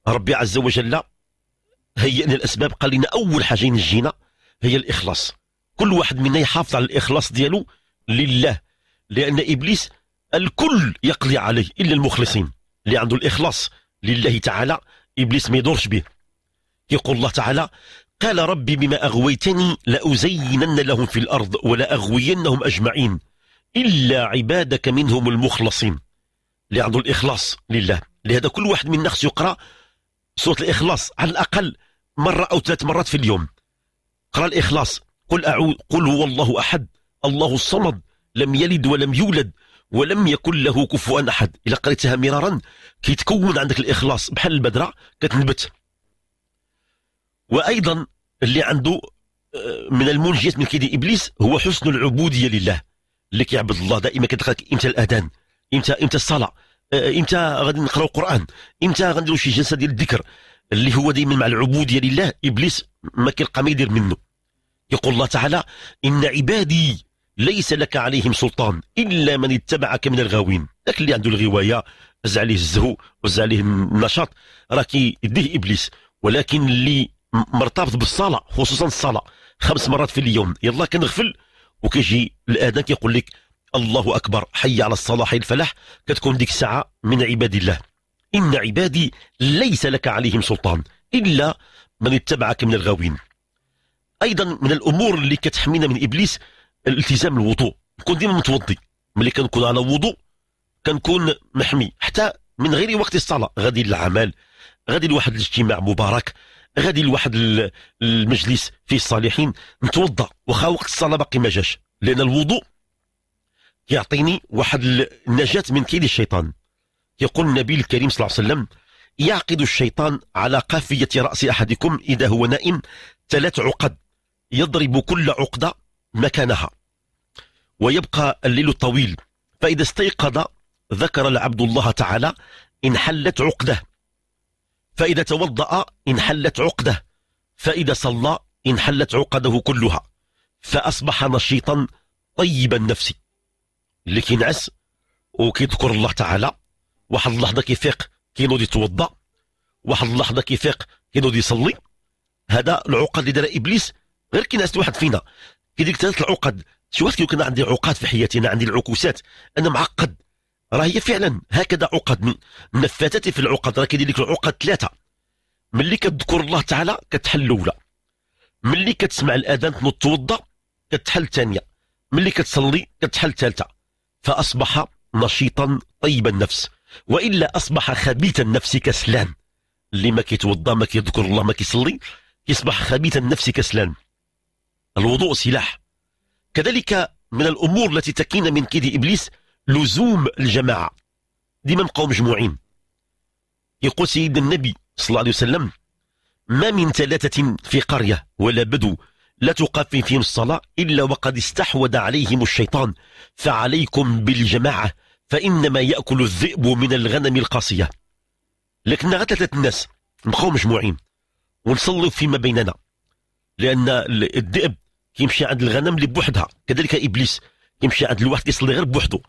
ربي عز وجل هيئنا الأسباب قال لنا أول حاجة ينجينا هي الإخلاص كل واحد منا يحافظ على الإخلاص ديالو لله لأن إبليس الكل يقضي عليه إلا المخلصين اللي عنده الإخلاص لله تعالى إبليس ما يدورش به يقول الله تعالى قال رب بما أغويتني لأزينن لهم في الأرض ولأغوينهم أجمعين إلا عبادك منهم المخلصين اللي الإخلاص لله لهذا كل واحد منا خصو يقرأ سورة الإخلاص على الأقل مرة أو ثلاث مرات في اليوم قرأ الإخلاص قل أعوذ قل هو الله أحد الله الصمد لم يلد ولم يولد ولم يكن له كفوا أحد إلا قريتها مرارا كيتكون عندك الإخلاص بحال البدرة كتنبت وأيضا اللي عنده آه، من المنجيات من كيد ابليس هو حسن العبوديه لله اللي كيعبد الله دائما كتدخلك امتى الاذان امتى امتى الصلاه آه، امتى غادي نقراو القران امتى غنديروا شي جلسه ديال الذكر اللي هو دائما مع العبوديه لله ابليس ما كيلقى ما يدير منه يقول الله تعالى ان عبادي ليس لك عليهم سلطان الا من اتبعك من الغاوين ذاك اللي عنده الغوايه هز عليه الزهو وز عليه النشاط راه كيديه ابليس ولكن اللي مرتبط بالصلاه خصوصا الصلاه خمس مرات في اليوم يلا كنغفل وكيجي الاذان كيقول لك الله اكبر حي على الصلاه حي الفلاح كتكون ديك الساعه من عباد الله ان عبادي ليس لك عليهم سلطان الا من اتبعك من الغاوين ايضا من الامور اللي كتحمينا من ابليس الالتزام الوضوء نكون ديما متوضي ملي كنكون على وضوء كنكون محمي حتى من غير وقت الصلاه غادي للعمل غادي لواحد الاجتماع مبارك غادي لواحد المجلس فيه الصالحين نتوضا واخا وقت الصلاه باقي ما جاش لان الوضوء كيعطيني واحد النجاه من كيد الشيطان يقول النبي الكريم صلى الله عليه وسلم يعقد الشيطان على قافية رأس أحدكم إذا هو نائم ثلاث عقد يضرب كل عقدة مكانها ويبقى الليل الطويل فإذا استيقظ ذكر العبد الله تعالى انحلت عقده فإذا توضأ انحلت عقده فإذا صلى انحلت عقده كلها فأصبح نشيطا طيب النفس اللي كينعس وكيذكر الله تعالى واحد اللحظة كيفيق كينوض يتوضأ واحد اللحظة كيفيق كينوض يصلي هذا العقد اللي دارها إبليس غير كينعس واحد فينا كي ديك ثلاث العقد شي واحد كيكون عندي عقاد في حياتي انا عندي العكوسات انا معقد راه هي فعلا هكذا عقد من نفاتاتي في العقد راه كيدير لك العقد ثلاثه ملي كتذكر الله تعالى كتحل الاولى ملي كتسمع الاذان تنوض توضا كتحل الثانيه ملي كتصلي كتحل الثالثه فاصبح نشيطا طيب النفس والا اصبح خبيث النفس كسلان اللي ما كيتوضا ما كيذكر الله ما كيصلي يصبح خبيث النفس كسلان الوضوء سلاح كذلك من الامور التي تكين من كيد ابليس لزوم الجماعة ديما نبقاو مجموعين يقول سيدنا النبي صلى الله عليه وسلم ما من ثلاثة في قرية ولا بدو لا تقام فيهم الصلاة إلا وقد استحوذ عليهم الشيطان فعليكم بالجماعة فإنما يأكل الذئب من الغنم القاسية لكن ثلاثة الناس نبقاو مجموعين ونصلوا فيما بيننا لأن الذئب كيمشي عند الغنم اللي بوحدها كذلك إبليس كيمشي عند الواحد يصلي غير بوحده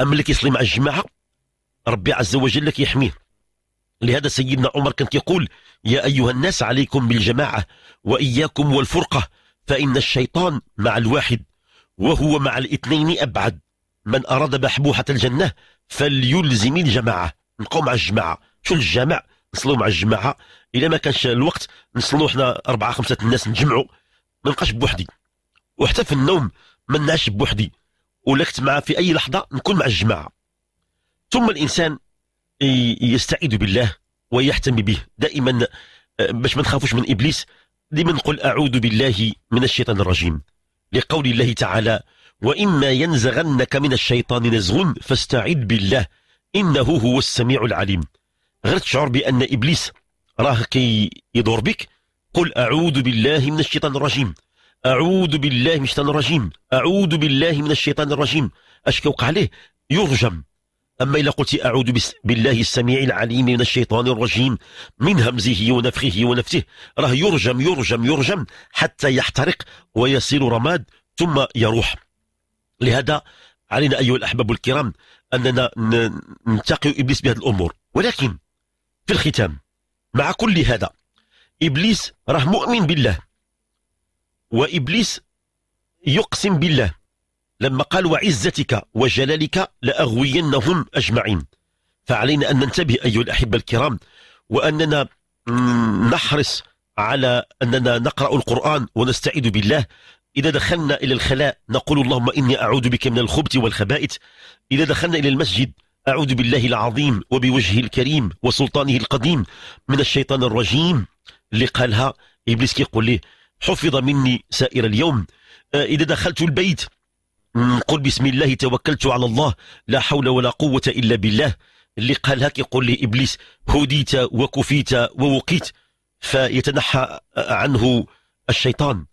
أما اللي كيصلي مع الجماعة ربي عز وجل كيحميه لهذا سيدنا عمر كان يقول يا أيها الناس عليكم بالجماعة وإياكم والفرقة فإن الشيطان مع الواحد وهو مع الاثنين أبعد من أراد بحبوحة الجنة فليلزم الجماعة نقوم مع الجماعة شو الجامع نصلوا مع الجماعة الى ما كانش الوقت نصلوا حنا أربعة خمسة الناس نجمعوا ما نبقاش بوحدي وحتى في النوم ما نعش بوحدي ولا كنت معاه في اي لحظه نكون مع الجماعه ثم الانسان يستعيذ بالله ويحتمي به دائما آه، باش ما نخافوش من ابليس ديما نقول اعوذ بالله من الشيطان الرجيم لقول الله تعالى واما ينزغنك من الشيطان نزغ فاستعذ بالله انه هو السميع العليم غير تشعر بان ابليس راه كي يدور بك قل اعوذ بالله من الشيطان الرجيم أعوذ بالله من الشيطان الرجيم أعوذ بالله من الشيطان الرجيم أش كيوقع عليه يرجم أما إلا قلت أعوذ بالله السميع العليم من الشيطان الرجيم من همزه ونفخه ونفسه راه يرجم يرجم يرجم حتى يحترق ويصير رماد ثم يروح لهذا علينا أيها الأحباب الكرام أننا ننتقي إبليس بهذه الأمور ولكن في الختام مع كل هذا إبليس راه مؤمن بالله وإبليس يقسم بالله لما قال وعزتك وجلالك لأغوينهم أجمعين فعلينا أن ننتبه أيها الأحبة الكرام وأننا نحرص على أننا نقرأ القرآن ونستعيد بالله إذا دخلنا إلى الخلاء نقول اللهم إني أعوذ بك من الخبث والخبائث إذا دخلنا إلى المسجد أعوذ بالله العظيم وبوجهه الكريم وسلطانه القديم من الشيطان الرجيم اللي قالها إبليس كيقول ليه حفظ مني سائر اليوم آه، إذا دخلت البيت قل بسم الله توكلت على الله لا حول ولا قوة إلا بالله اللي قال قالها يقول لي إبليس هديت وكفيت ووقيت فيتنحى آه، عنه الشيطان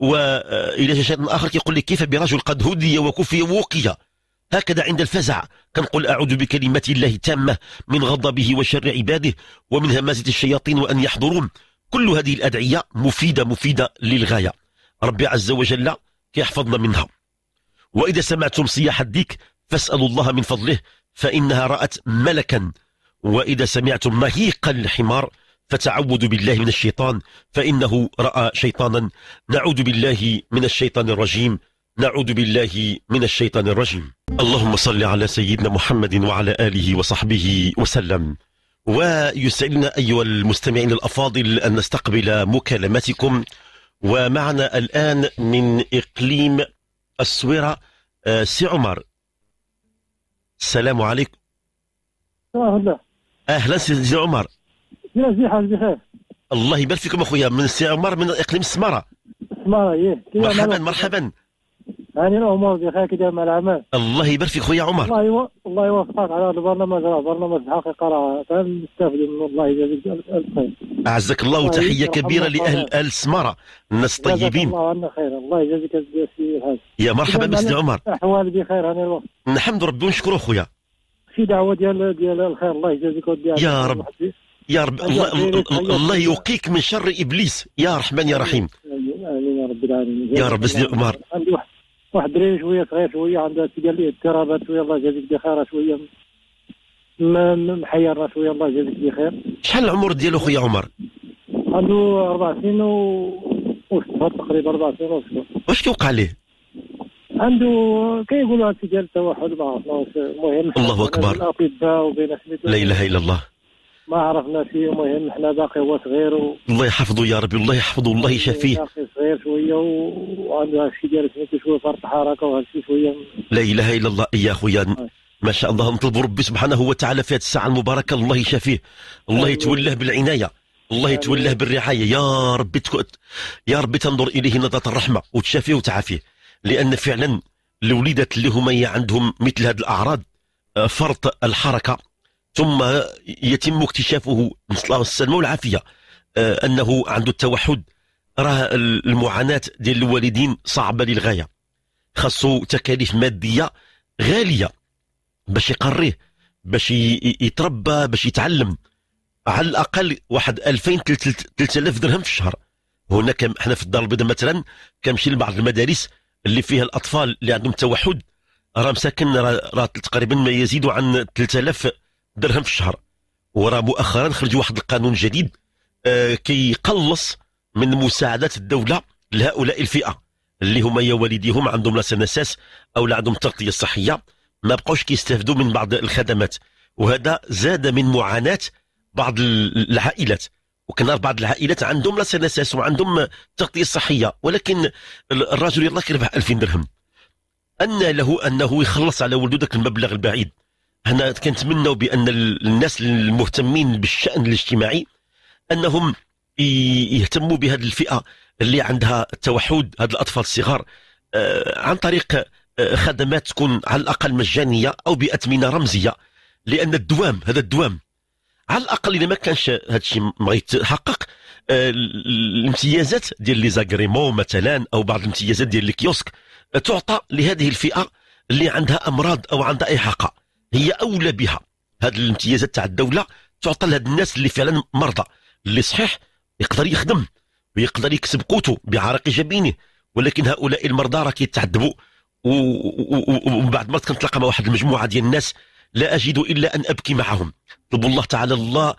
وإلى آه، شيطان آخر كيقول لي كيف برجل قد هدي وكفي ووقي هكذا عند الفزع كنقول أعوذ بكلمة الله التامة من غضبه وشر عباده ومن همازة الشياطين وأن يحضرون كل هذه الأدعية مفيدة مفيدة للغاية ربي عز وجل يحفظنا منها وإذا سمعتم صياح الديك فاسألوا الله من فضله فإنها رأت ملكا وإذا سمعتم مهيق الحمار فتعوذوا بالله من الشيطان فإنه رأى شيطانا نعوذ بالله من الشيطان الرجيم نعوذ بالله من الشيطان الرجيم اللهم صل على سيدنا محمد وعلى آله وصحبه وسلم ويسعدنا أيها المستمعين الأفاضل أن نستقبل مكالماتكم ومعنا الآن من إقليم السويره آه، سي عمر السلام عليكم أهلا أهلا سي عمر سي حالك بخير الله يبارك فيكم أخويا من سي عمر من إقليم السمارة السمارة إيه مرحبا مرحبا يعني عمر امور بخير كده ملعمان الاعمال الله يبارك في خويا عمر الله يو... الله يوفقك على هذا البرنامج راه برنامج الحقيقه راه فنستافدوا منه الله يجازيك الف خير اعزك الله وتحيه كبيره لاهل ال سماره الناس الطيبين الله عنا خير الله يجازيك السي الحاج يا مرحبا بسي عمر احوال بخير هاني الوقت نحمد ربي ونشكره خويا في دعوه ديال ديال الخير الله يجازيك ودي يا رب يا رب الله, الله يوقيك من شر ابليس يا رحمن يا رحيم أيوة، امين يا رب العالمين يا رب سيدي عمر عندي واحد واحد الدري شويه صغير شويه عنده قال لي اضطرابات شويه الله يجازيك بخير شويه محير شويه الله يجازيك بخير شحال العمر ديالو خويا عمر؟ عنده اربع سنين و شهور تقريبا اربع سنين وشهر واش كيوقع ليه؟ عنده كيقولوا انسجال التوحد ما عرفناش المهم الله اكبر الاطباء وبين لا اله الا الله ما عرفنا شيء المهم حنا باقي هو صغير و... الله يحفظه يا ربي الله يحفظه الله يعني يشافيه باقي صغير شويه وعنده هادشي ديال سميتو شويه فرط حركه وهادشي شويه لا اله الا الله يا خويا آه. ما شاء الله نطلب ربي سبحانه وتعالى في هذه الساعه المباركه الله يشافيه الله يتولاه بالعنايه الله يتولاه بالرعايه يا ربي تكت يا ربي تنظر اليه نظره الرحمه وتشافيه وتعافيه لان فعلا الوليدات اللي هما عندهم مثل هذه الاعراض آه، فرط الحركه ثم يتم اكتشافه نسال الله السلامه والعافيه آه، انه عنده التوحد راه المعاناه ديال الوالدين صعبه للغايه خاصو تكاليف ماديه غاليه باش يقريه باش يتربى باش يتعلم على الاقل واحد 2000 3000 درهم في الشهر هنا كم احنا في الدار البيضاء مثلا كنمشي لبعض المدارس اللي فيها الاطفال اللي عندهم توحد راه مساكن راه تقريبا ما يزيد عن 3000 درهم في الشهر وراه مؤخرا خرج واحد القانون جديد آه، كيقلص من مساعدات الدوله لهؤلاء الفئه اللي هما يا والديهم عندهم لا سنساس او لا عندهم التغطيه الصحيه ما بقوش كيستافدوا من بعض الخدمات وهذا زاد من معاناه بعض العائلات وكنا بعض العائلات عندهم لا سنساس وعندهم التغطيه الصحيه ولكن الرجل يلاه كيربح 2000 درهم ان له انه يخلص على ولده ذاك المبلغ البعيد هنا كنتمنوا بان الناس المهتمين بالشان الاجتماعي انهم يهتموا بهذه الفئه اللي عندها التوحد هاد الاطفال الصغار آه، عن طريق آه، خدمات تكون على الاقل مجانيه او باثمنه رمزيه لان الدوام هذا الدوام على الاقل اذا ما كانش هذا الشيء ما يتحقق آه، الامتيازات ديال لي زاغريمون مثلا او بعض الامتيازات ديال الكيوسك تعطى لهذه الفئه اللي عندها امراض او عندها احاقه هي اولى بها هاد الامتيازات تاع الدوله تعطى لهاد الناس اللي فعلا مرضى اللي صحيح يقدر يخدم ويقدر يكسب قوته بعرق جبينه ولكن هؤلاء المرضى راه كيتعذبوا ومن بعد مرات كنتلاقى مع واحد المجموعه ديال الناس لا اجد الا ان ابكي معهم طلب الله تعالى الله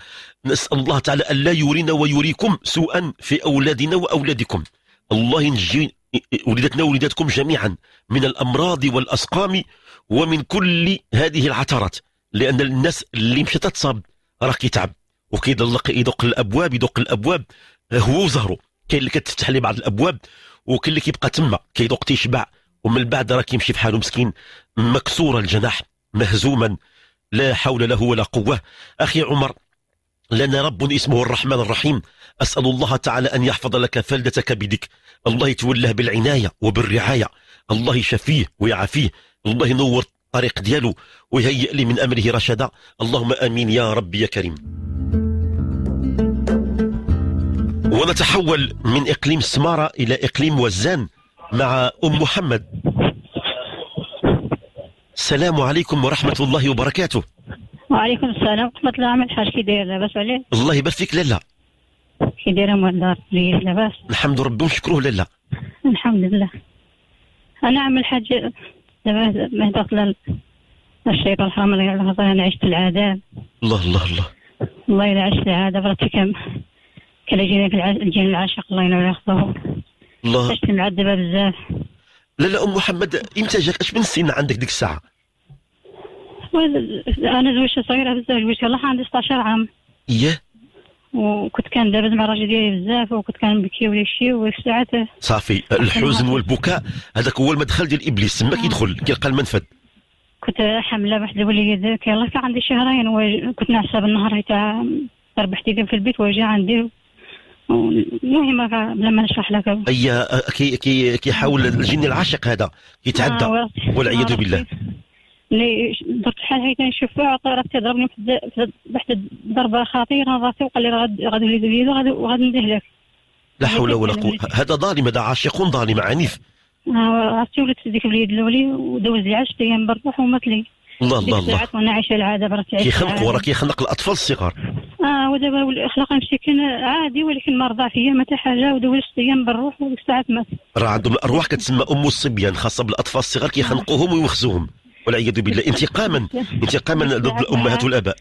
نسال الله تعالى ان لا يرينا ويريكم سوءا في اولادنا واولادكم الله ينجي وليدتنا وليداتكم جميعا من الامراض والاسقام ومن كل هذه العثرات لان الناس اللي مشات تصاب راه كيتعب وكيدلق يدق الابواب يدق الابواب هو وزهرو كاين اللي كتفتح لي بعض الابواب وكاين اللي كيبقى تما كيدق تيشبع ومن بعد راه كيمشي في حاله مسكين مكسور الجناح مهزوما لا حول له ولا قوه اخي عمر لنا رب اسمه الرحمن الرحيم أسأل الله تعالى أن يحفظ لك فلدتك بيدك الله يتولاه بالعناية وبالرعاية الله يشفيه ويعافيه الله ينور الطريق ديالو ويهيئ لي من امره رشدا اللهم امين يا ربي يا كريم ونتحول من اقليم سماره الى اقليم وزان مع ام محمد السلام عليكم ورحمه الله وبركاته وعليكم السلام ورحمه الله عمل الحاج كي داير لاباس عليك الله يبارك فيك لاله كي دايره الدار لاباس الحمد لله ربي ونشكروه لاله الحمد لله انا عمل الحاج دابا مهدرت لل الشيطان الحرام اللي قال لها انا عشت العذاب الله الله الله الله الا عشت العذاب راه كم كلا جينا في العاشق الله ينور يحفظه الله عشت معذبه بزاف لا لا ام محمد امتى جاك اش من سن عندك ديك الساعه انا زوجتي صغيره بزاف زوجتي الله عندي 16 عام اياه وكنت كان دابز مع الراجل ديالي بزاف وكنت بكي ولا شي وفي ساعات صافي الحزن والبكاء هذاك هو المدخل ديال ابليس تما آه. كيدخل كيلقى المنفذ كنت حامله بواحد الوليده يلاه كان عندي شهرين وكنت نعسى بالنهار تاع ربحت يدي في البيت وجا عندي المهم بلا ما نشرح لك اي آه، كي كيحاول الجن العاشق هذا يتعدى آه، والعياذ بالله اللي درت شحال هاي نشوف عطى راه تضربني واحد الضربه خطيره راسي وقال لي غادي غادي غادي وغادي نهلك لا حول ولا قوه هذا ظالم هذا عاشق ظالم عنيف عرفتي آه، ولدت ديك اليد الاولي ودوز لي 10 ايام بالروح ومات لي الله الله الله وانا عايشه العاده برك كيخنق وراه كيخنق الاطفال الصغار اه ودابا الاخلاق مشي كان عادي ولكن ما رضى فيا ما حتى حاجه ودوز ايام بالروح وديك الساعات مات راه عندهم الارواح كتسمى ام الصبيان خاصه بالاطفال الصغار كيخنقوهم ويوخزوهم والعياذ بالله انتقاما انتقاما ضد الامهات والاباء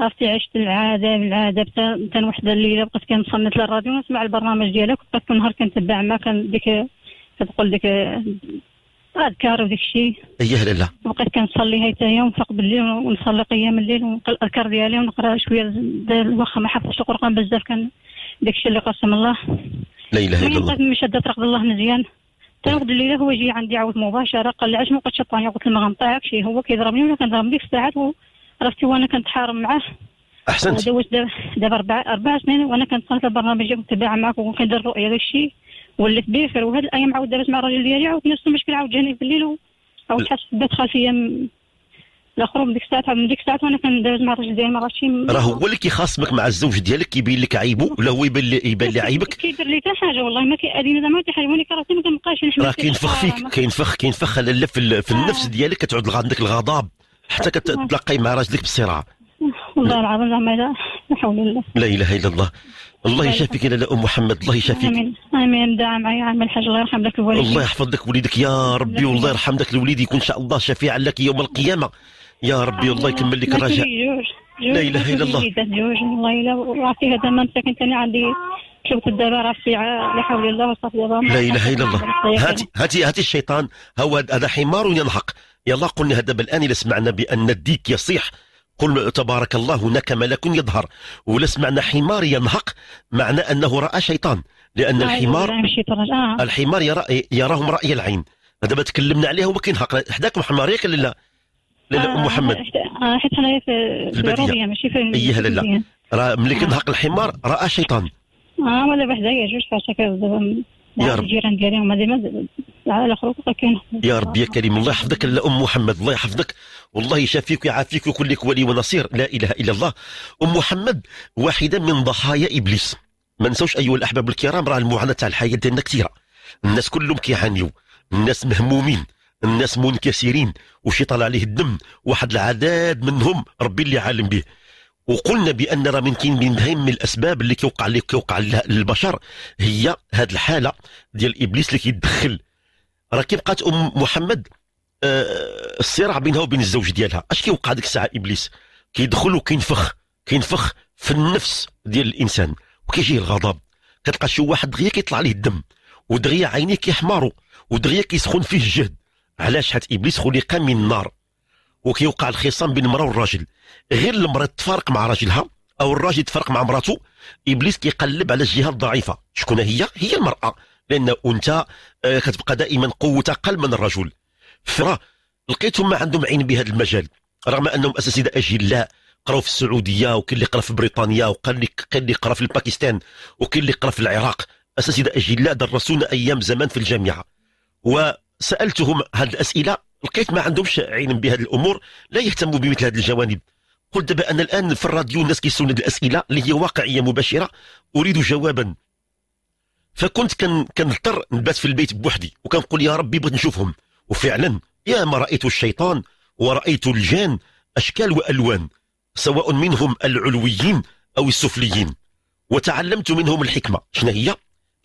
عرفتي عشت العاده بالعاده حتى وحده الليله بقيت كنصنت للراديو ونسمع البرنامج ديالك وبقيت كل نهار كنتبع ما كان ديك كتقول ديك اذكار وديك الشيء يا لا بقيت كنصلي هاي هي ونفيق بالليل ونصلي قيام الليل ونقرا الاذكار ديالي ونقرا شويه واخا ما حفظتش القران بزاف كان داك الشيء اللي قسم الله لا اله الا الله من شدت رقد الله مزيان تنقد الليله هو جي عندي عاود مباشره قال لي علاش ما بقيتش طاني قلت له ما غنطيعكش إيه، هو كيضربني وانا كنضرب ديك الساعات عرفتي وانا كنتحارب معاه احسنت واش دابا اربع اربع سنين وانا كنتصنت البرنامج متبعه معك وكندير الرؤيه داك الشيء ولات بخير وهاد الايام عاود دابا مع الراجل ديالي عاود نفس المشكل عاود جاني في الليل عاود حاسس بدات خاصيه الاخرون ديك الساعه من ديك الساعه وانا كندوز مع ديالي ما عرفتش راه هو اللي كيخاصمك مع الزوج ديالك كيبين لك عيبه ولا هو يبان لي يبان لي عيبك كيدير لي حتى حاجه والله ما كيأذيني زعما حتى حاجه وانا كراسي ما كنبقاش نحمل راه كينفخ فيك كينفخ كينفخ على في, في النفس آه. ديالك كتعود عندك الغضب حتى كتلاقي آه. مع راجلك بالصراع والله العظيم زعما لا حول الله لا اله الا الله الله يشافيك يا ام محمد الله يشافيك امين امين دعاء معايا عم الحاج الله يرحم لك الوالدين الله يحفظ لك وليدك يا ربي والله يرحم لك الوليد يكون ان شاء الله شفيعا لك يوم القيامه يا ربي الله يكمل لك الرجاء لا اله الا الله جوج والله الا راسي هذا ما مساكن انا عندي شفت دابا راسي لا حول الله وصافي لا اله الا الله هاتي هاتي هاتي الشيطان هو هذا حمار ينهق يلا قلنا هذا بالان الا سمعنا بان الديك يصيح قل تبارك الله هناك ملك يظهر ولا سمعنا حمار ينهق معنى انه راى شيطان لان الحمار الحمار يرى يراهم راي العين هذا ما تكلمنا عليه هو كينهق حداكم حمار ياك لا لا لا ام آه، محمد حيت حنايا آه، في الباديه ماشي في اي هذا لا راه ملي كنهق آه. الحمار راه شيطان اه ولا بحدايا جوج فاش كيضرب يا رب الجيران ديالي هما ديما على خروج كاين يا ربي يا كريم الله يحفظك ام محمد الله يحفظك والله يشافيك ويعافيك ويكون لك ولي ونصير لا اله الا الله ام محمد واحده من ضحايا ابليس ما نساوش ايها الاحباب الكرام راه المعاناه تاع الحياه ديالنا كثيره الناس كلهم كيعانيو الناس مهمومين الناس منكسرين وشي طلع عليه الدم واحد العداد منهم ربي اللي عالم به وقلنا بان راه ممكن من اهم الاسباب اللي كيوقع اللي كيوقع للبشر هي هذه الحاله ديال ابليس اللي كيدخل راه كيبقات ام محمد آه الصراع بينها وبين الزوج ديالها اش كيوقع ديك الساعه ابليس كيدخل وكينفخ كينفخ في النفس ديال الانسان وكيجي الغضب كتلقى شي واحد دغيا كيطلع عليه الدم ودغيا عينيه كيحمروا ودغيا كيسخن فيه الجهد علاش حت ابليس خلق من النار وكيوقع الخصام بين المراه والراجل غير المراه تفارق مع راجلها او الراجل تفارق مع مراته ابليس كيقلب على الجهه الضعيفه شكون هي هي المراه لان انت آه، كتبقى دائما قوه اقل من الرجل فرا لقيتهم ما عندهم عين بهذا المجال رغم انهم اساتذه اجلاء قراو في السعوديه وكاين اللي قرا في بريطانيا وكاين اللي قرا في الباكستان وكاين اللي قرا في العراق اساتذه اجلاء درسونا ايام زمان في الجامعه و سالتهم هذه الاسئله لقيت ما عندهمش علم بهذه الامور لا يهتموا بمثل هذه الجوانب قلت دابا انا الان في الراديو الناس كيسولني الاسئله اللي هي واقعيه مباشره اريد جوابا فكنت كنضطر نبات في البيت بوحدي وكنقول يا ربي بغيت نشوفهم وفعلا يا ما رايت الشيطان ورايت الجان اشكال والوان سواء منهم العلويين او السفليين وتعلمت منهم الحكمه شنو هي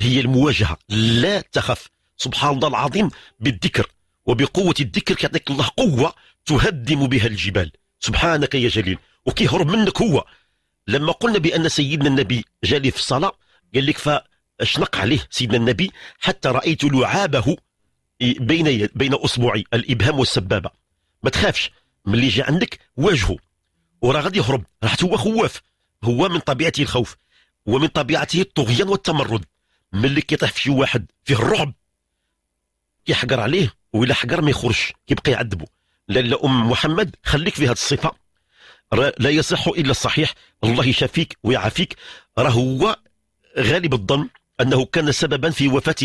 هي المواجهه لا تخف سبحان الله العظيم بالذكر وبقوة الذكر كيعطيك الله قوة تهدم بها الجبال سبحانك يا جليل وكيهرب منك هو لما قلنا بأن سيدنا النبي جالي في الصلاة قال لك فاشنق عليه سيدنا النبي حتى رأيت لعابه بين بين أصبعي الإبهام والسبابة ما تخافش ملي جا عندك واجهه وراه غادي يهرب راح هو خواف هو من طبيعته الخوف ومن طبيعته الطغيان والتمرد ملي كيطيح في شي واحد فيه الرعب يحقر عليه وإلا حقر ما يخرجش يبقى يعذبه لالا أم محمد خليك في هذه الصفة لا يصح إلا الصحيح الله يشافيك ويعافيك راه هو غالب الظن أنه كان سببا في وفاة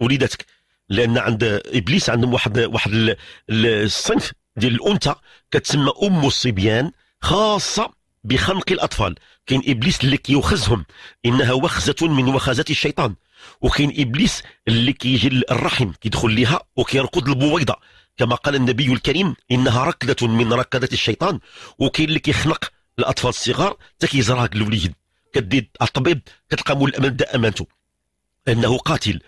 وليدتك لأن عند إبليس عندهم واحد واحد الصنف ديال الأنثى كتسمى أم الصبيان خاصة بخنق الاطفال كاين ابليس اللي كيوخزهم انها وخزه من وخزات الشيطان وكاين ابليس اللي كيجي الرحم كيدخل لها وكيركض البويضه كما قال النبي الكريم انها ركضه من ركضات الشيطان وكاين اللي كيخنق الاطفال الصغار حتى كيزرهق الوليد كدي الطبيب كتلقى مول الامل دا امانته انه قاتل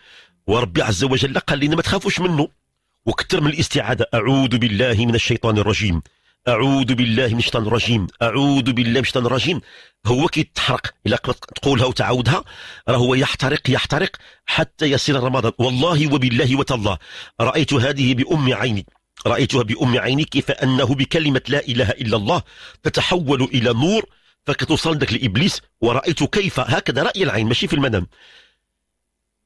وربي عز وجل قال لنا ما تخافوش منه وكثر من الاستعاذه اعوذ بالله من الشيطان الرجيم اعوذ بالله من الشيطان الرجيم اعوذ بالله من الشيطان الرجيم هو كيتحرق الا تقولها وتعاودها راه هو يحترق يحترق حتى يصير رمضان والله وبالله وتالله رايت هذه بام عيني رايتها بام عيني كيف انه بكلمه لا اله الا الله تتحول الى نور فكتوصل لك لابليس ورايت كيف هكذا راي العين ماشي في المنام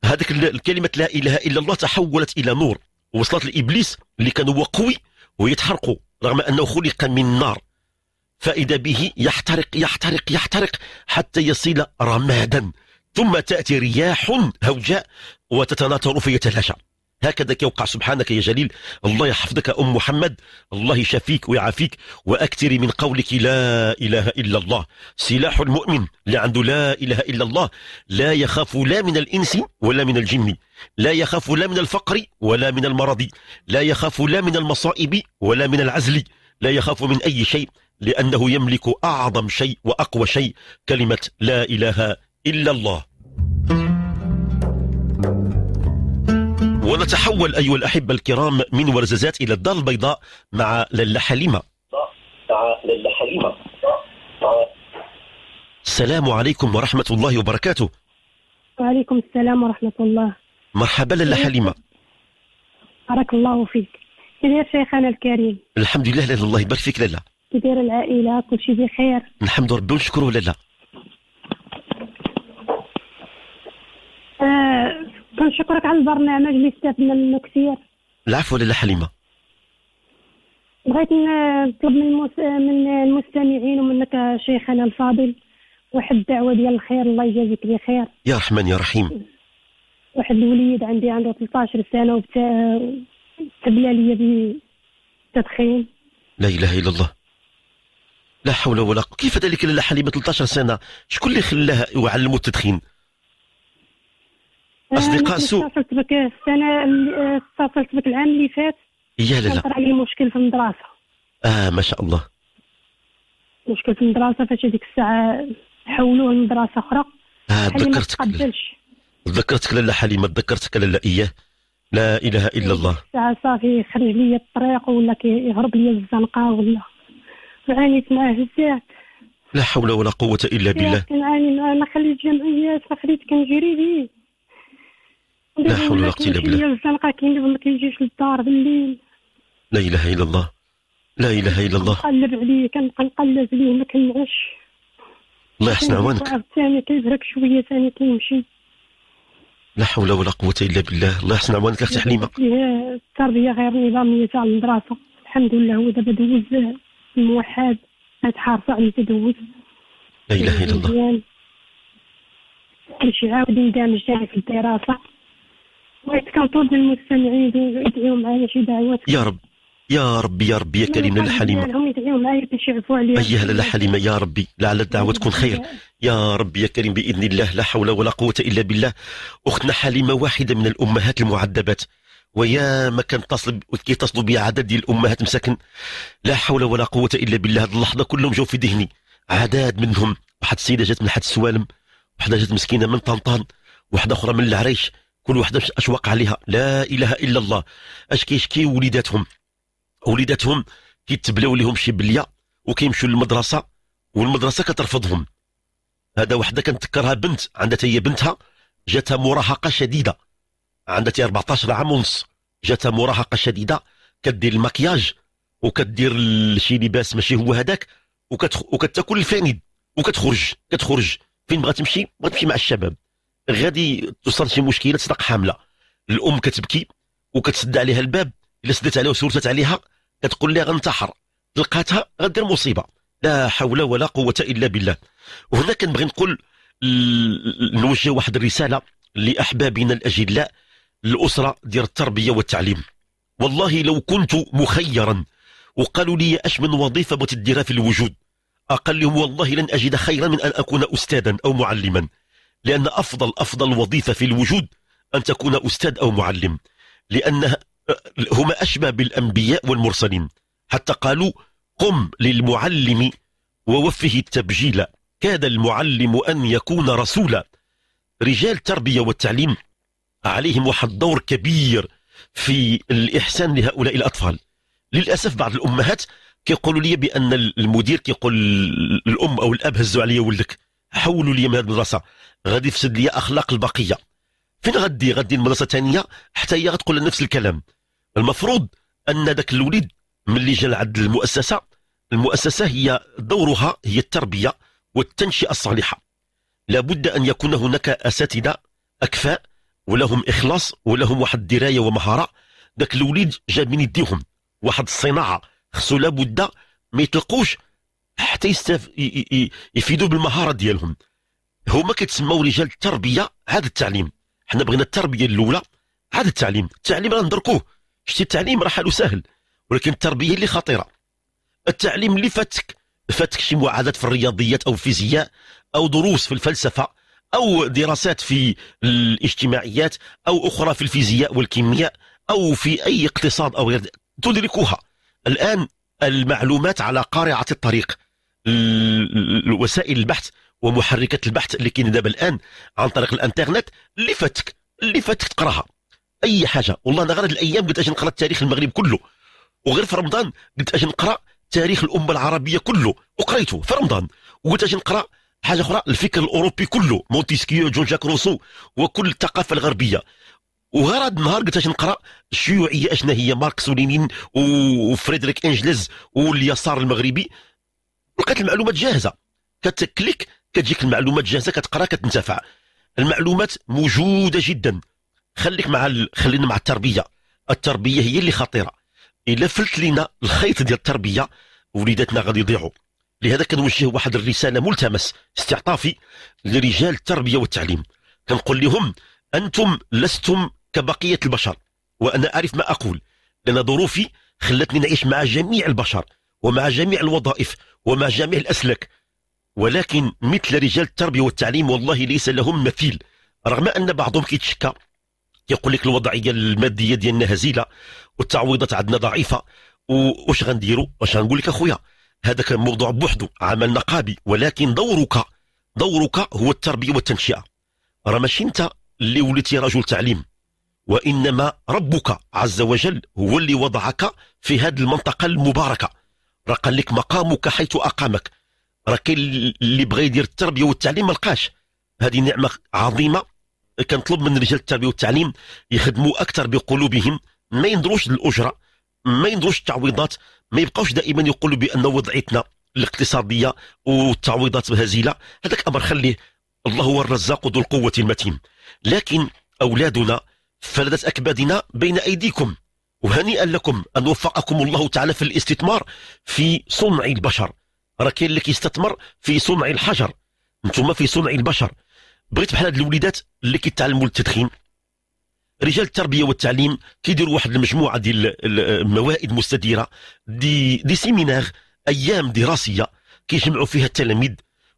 هذيك الكلمه لا اله الا الله تحولت الى نور وصلت لابليس اللي كان هو قوي ويتحرقوا رغم أنه خلق من نار فإذا به يحترق يحترق يحترق حتى يصير رمادا ثم تأتي رياح هوجاء وتتناثر فيتلاشى هكذا كيوقع سبحانك يا جليل الله يحفظك أم محمد الله يشفيك ويعافيك وأكثري من قولك لا إله إلا الله سلاح المؤمن اللي عنده لا إله إلا الله لا يخاف لا من الإنس ولا من الجن لا يخاف لا من الفقر ولا من المرض لا يخاف لا من المصائب ولا من العزل لا يخاف من أي شيء لأنه يملك أعظم شيء وأقوى شيء كلمة لا إله إلا الله ونتحول أيها الأحبة الكرام من ورزازات إلى الدار البيضاء مع للا حليمة مع حليمة السلام عليكم ورحمة الله وبركاته وعليكم السلام ورحمة الله مرحبا للا حليمة بارك الله فيك كدير شيخنا الكريم الحمد لله لله الله يبارك فيك لالا كدير العائلة كل شيء بخير الحمد ربي ونشكره لالا آه كنشكرك على البرنامج اللي استفدنا منه كثير العفو لاله حليمه بغيت نطلب من المس... من المستمعين ومنك شيخنا الفاضل واحد الدعوه ديال الخير الله يجازيك بخير يا رحمن يا رحيم واحد الوليد عندي عنده 13 سنه وبتا تبلى ليا بالتدخين لا اله الا الله لا حول ولا قوه كيف ذلك لاله حليمه 13 سنه شكون اللي خلاها وعلمه التدخين اصدقاء سوء اتصلت بك السنه آه، اتصلت بك العام اللي فات يا لا لا طلع لي مشكل في المدرسه اه ما شاء الله مشكل في المدرسه فاش هذيك الساعه حولوه لمدرسه اخرى اه تذكرتك تذكرتك لاله حليمه تذكرتك لاله اياه لا اله الا الله ساعة صافي خرج لي الطريق ولا كيهرب لي الزنقه ولا عانيت معاه بزاف لا حول ولا قوه الا بالله كنعاني معاه ما خليت جمعيات ما خليت كنجري ليه لا حول ولا قوه الا بالله الزنقه كاين ما كيجيش للدار بالليل لا اله الا الله لا اله الا الله نقلب عليه كنبقى نقلب عليه ما كنعش الله يحسن عوانك ثاني كيبرك شويه ثاني كيمشي لا حول ولا قوه الا بالله الله يحسن عوانك اختي حليمه التربيه غير نظاميه تاع المدرسه الحمد لله هو دابا دوز الموحد غتحارص عليه تدوز لا اله الا الله كلشي عاود يندمج في الدراسه كنطلب من المستمعين يدعيو معايا شي دعوات يا رب يا ربي يا ربي يا كريم لاله حليمه لهم معايا باش ايها لاله حليمه يا ربي لعل الدعوه تكون خير يا ربي يا كريم باذن الله لا حول ولا قوه الا بالله اختنا حليمه واحده من الامهات المعذبات ويا ما كان تصل كيتصلوا بها عدد ديال الامهات مساكن لا حول ولا قوه الا بالله هذه اللحظه كلهم جاوا في ذهني عدد منهم واحد السيده جات من حد السوالم واحده جات مسكينه من طنطان واحده اخرى من العريش كل وحده أشواق عليها لا اله الا الله اش كيشكي وليداتهم وليداتهم كيتبلاو لهم شي بليه وكيمشوا للمدرسه والمدرسه كترفضهم هذا وحده كنتذكرها بنت عندها هي بنتها جاتها مراهقه شديده عندها 14 عام ونص جاتها مراهقه شديده كدير المكياج وكدير شي لباس ماشي هو هذاك وكتاكل الفانيد وكتخرج كتخرج فين بغات تمشي بغات تمشي مع الشباب غادي توصل شي مشكله تصدق حامله الام كتبكي وكتسد عليها الباب الا سدت عليها وسولتت عليها كتقول لها غنتحر تلقاتها غدير مصيبه لا حول ولا قوه الا بالله وهنا كنبغي نقول نوجه واحد الرساله لاحبابنا الاجلاء الاسره ديال التربيه والتعليم والله لو كنت مخيرا وقالوا لي اش من وظيفه بغيت ديرها في الوجود اقل لهم والله لن اجد خيرا من ان اكون استاذا او معلما لأن أفضل أفضل وظيفة في الوجود أن تكون أستاذ أو معلم لأن هما أشبه بالأنبياء والمرسلين حتى قالوا قم للمعلم ووفه التبجيل كاد المعلم أن يكون رسولا رجال التربية والتعليم عليهم واحد دور كبير في الإحسان لهؤلاء الأطفال للأسف بعض الأمهات كيقولوا لي بأن المدير كيقول الأم أو الأب هزوا علي ولدك حولوا لي من هذه المدرسه غادي يفسد لي اخلاق البقيه فين غادي غادي المدرسه الثانيه حتى هي غتقول نفس الكلام المفروض ان ذاك الوليد ملي جا لعند المؤسسه المؤسسه هي دورها هي التربيه والتنشئه الصالحه لابد ان يكون هناك اساتذه اكفاء ولهم اخلاص ولهم واحد الدرايه ومهاره ذاك الوليد جاب من يديهم واحد الصناعه خصو لابد ما يطلقوش حتى يستف... ي... ي... يفيدوا بالمهارات ديالهم هما كيتسموا رجال التربيه هذا التعليم حنا بغينا التربيه الاولى هذا التعليم التعليم راه ندركوه شتي التعليم راه حاله سهل ولكن التربيه اللي خطيره التعليم اللي فاتك فاتك شي معادلات في الرياضيات او الفيزياء او دروس في الفلسفه او دراسات في الاجتماعيات او اخرى في الفيزياء والكيمياء او في اي اقتصاد او غير تدركوها الان المعلومات على قارعه الطريق وسائل البحث ومحركات البحث اللي كاينه دابا الان عن طريق الانترنت اللي فاتك اللي فاتك تقراها اي حاجه والله انا غير هاد الايام قلت اجي نقرا التاريخ المغرب كله وغير في رمضان قلت اجي نقرا تاريخ الامه العربيه كله وقريته في رمضان وقلت اجي نقرا حاجه اخرى الفكر الاوروبي كله مونتيسكيو جون جاك روسو وكل الثقافه الغربيه وغير هذا النهار قلت اجي نقرا الشيوعيه اشنا هي ماركس ولينين وفريدريك انجلز واليسار المغربي لقيت المعلومات جاهزه كتكليك كتجيك المعلومات جاهزه كتقرا كتنتفع المعلومات موجوده جدا خليك مع ال... خلينا مع التربيه التربيه هي اللي خطيره الا فلت لينا الخيط ديال التربيه وليداتنا غادي يضيعوا لهذا كنوجه واحد الرساله ملتمس استعطافي لرجال التربيه والتعليم كنقول لهم انتم لستم كبقيه البشر وانا اعرف ما اقول لان ظروفي خلتني نعيش مع جميع البشر ومع جميع الوظائف ومع جميع الأسلك ولكن مثل رجال التربية والتعليم والله ليس لهم مثيل رغم أن بعضهم كيتشكى يقول لك الوضعية المادية ديالنا هزيلة والتعويضات عندنا ضعيفة واش غنديروا واش غنقول لك اخويا هذا كان موضوع بوحدو عمل نقابي ولكن دورك دورك هو التربيه والتنشئه راه ماشي انت اللي وليتي رجل تعليم وانما ربك عز وجل هو اللي وضعك في هذه المنطقه المباركه راه قال لك مقامك حيث اقامك راه كاين اللي بغى يدير التربيه والتعليم ما لقاش هذه نعمه عظيمه كنطلب من رجال التربيه والتعليم يخدموا اكثر بقلوبهم ما ينظروش للاجره ما ينظروش التعويضات ما يبقاوش دائما يقولوا بان وضعيتنا الاقتصاديه والتعويضات هزيله هذاك امر خليه الله هو الرزاق ذو القوه المتين لكن اولادنا فلذة اكبادنا بين ايديكم وهنيئا لكم أن وفقكم الله تعالى في الاستثمار في صنع البشر راه كاين اللي كيستثمر في صنع الحجر انتم في صنع البشر بغيت بحال هاد الوليدات اللي كيتعلموا التدخين رجال التربيه والتعليم كيديروا واحد المجموعه ديال الموائد مستديره دي دي سيمينار ايام دراسيه كيجمعوا فيها التلاميذ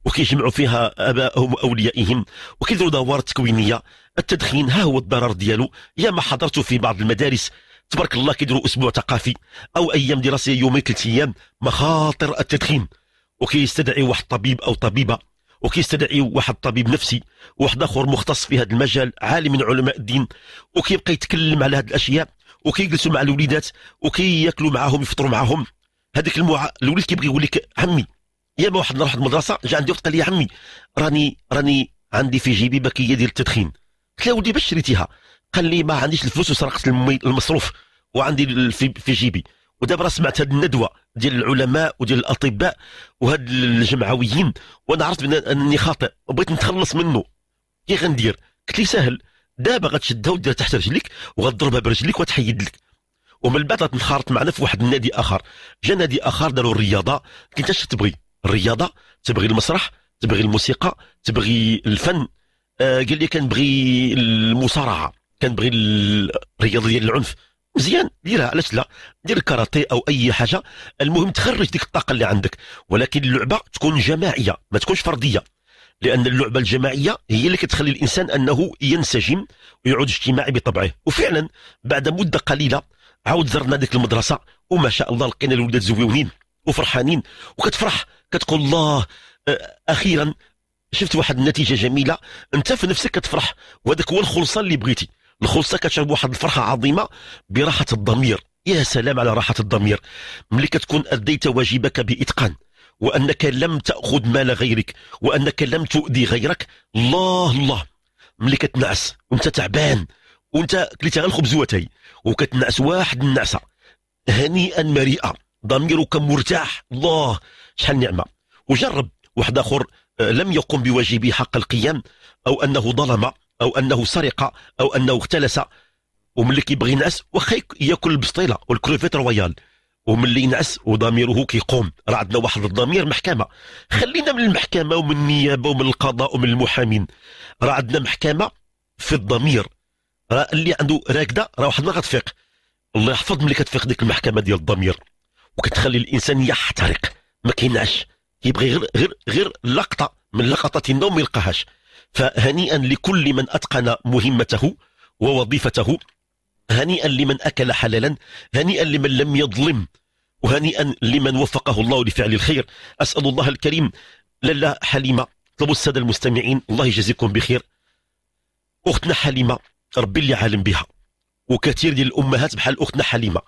وكيجمعوا فيها ابائهم واوليائهم وكيديروا دوار تكوينيه التدخين ها هو الضرر ديالو يا ما حضرت في بعض المدارس تبارك الله كيديروا اسبوع ثقافي او ايام دراسيه يومين ثلاث ايام مخاطر التدخين وكيستدعي واحد طبيب او طبيبه وكيستدعي واحد طبيب نفسي واحد اخر مختص في هذا المجال عالم من علماء الدين وكيبقى يتكلم على هذه الاشياء وكيجلسوا مع الوليدات وكياكلوا معاهم يفطروا معاهم هذاك المع... الوليد كيبغي يقول لك عمي يا ما واحد راح المدرسه جا عندي وقت قال لي عمي راني راني عندي في جيبي بكيه ديال التدخين قلت له ولدي باش شريتيها قال لي ما عنديش الفلوس وسرقت المصروف وعندي في جيبي ودابا سمعت هذه الندوه ديال العلماء وديال الاطباء وهاد الجمعويين وانا عرفت انني خاطئ وبغيت نتخلص منه كي غندير قلت لي سهل دابا غتشدها وديرها تحت رجليك وغتضربها برجليك وتحيد لك ومن بعد غتنخرط معنا في واحد النادي اخر جا نادي اخر داروا الرياضه كنت اش تبغي الرياضه تبغي المسرح تبغي الموسيقى تبغي الفن آه قال لي كنبغي المصارعه كنبغي الرياضه ديال العنف مزيان ديرها علاش لا دير الكاراتيه او اي حاجه المهم تخرج ديك الطاقه اللي عندك ولكن اللعبه تكون جماعيه ما تكونش فرديه لان اللعبه الجماعيه هي اللي كتخلي الانسان انه ينسجم ويعود اجتماعي بطبعه وفعلا بعد مده قليله عاود زرنا ديك المدرسه وما شاء الله لقينا الولاد زويونين وفرحانين وكتفرح كتقول الله اخيرا شفت واحد النتيجه جميله انت في نفسك كتفرح وهذاك هو الخلصه اللي بغيتي الخلصه كتشرب واحد الفرحه عظيمه براحه الضمير يا سلام على راحه الضمير ملي كتكون اديت واجبك باتقان وانك لم تاخذ مال غيرك وانك لم تؤذي غيرك الله الله ملي كتنعس وانت تعبان وانت كليت غير الخبز وتاي وكتنعس واحد النعسه هنيئا مريئا ضميرك مرتاح الله شحال نعمه وجرب واحد اخر آه، لم يقم بواجبه حق القيام او انه ظلم او انه سرق او انه اختلس وملي كيبغي ينعس واخا ياكل البسطيله والكروفيت رويال وملي ينعس وضميره كيقوم راه عندنا واحد الضمير محكمه خلينا من المحكمه ومن النيابه ومن القضاء ومن المحامين راه عندنا محكمه في الضمير راه اللي عنده راكده راه واحد ما غتفيق الله يحفظ ملي كتفيق ديك المحكمه ديال الضمير وكتخلي الانسان يحترق ما كينعش يبغي غير غير غير لقطه من لقطات النوم ما يلقاهاش فهنيئا لكل من أتقن مهمته ووظيفته هنيئا لمن أكل حلالا هنيئا لمن لم يظلم وهنيئا لمن وفقه الله لفعل الخير أسأل الله الكريم للا حليمة طلبوا السادة المستمعين الله يجزيكم بخير أختنا حليمة ربي اللي عالم بها وكثير ديال الأمهات بحال أختنا حليمة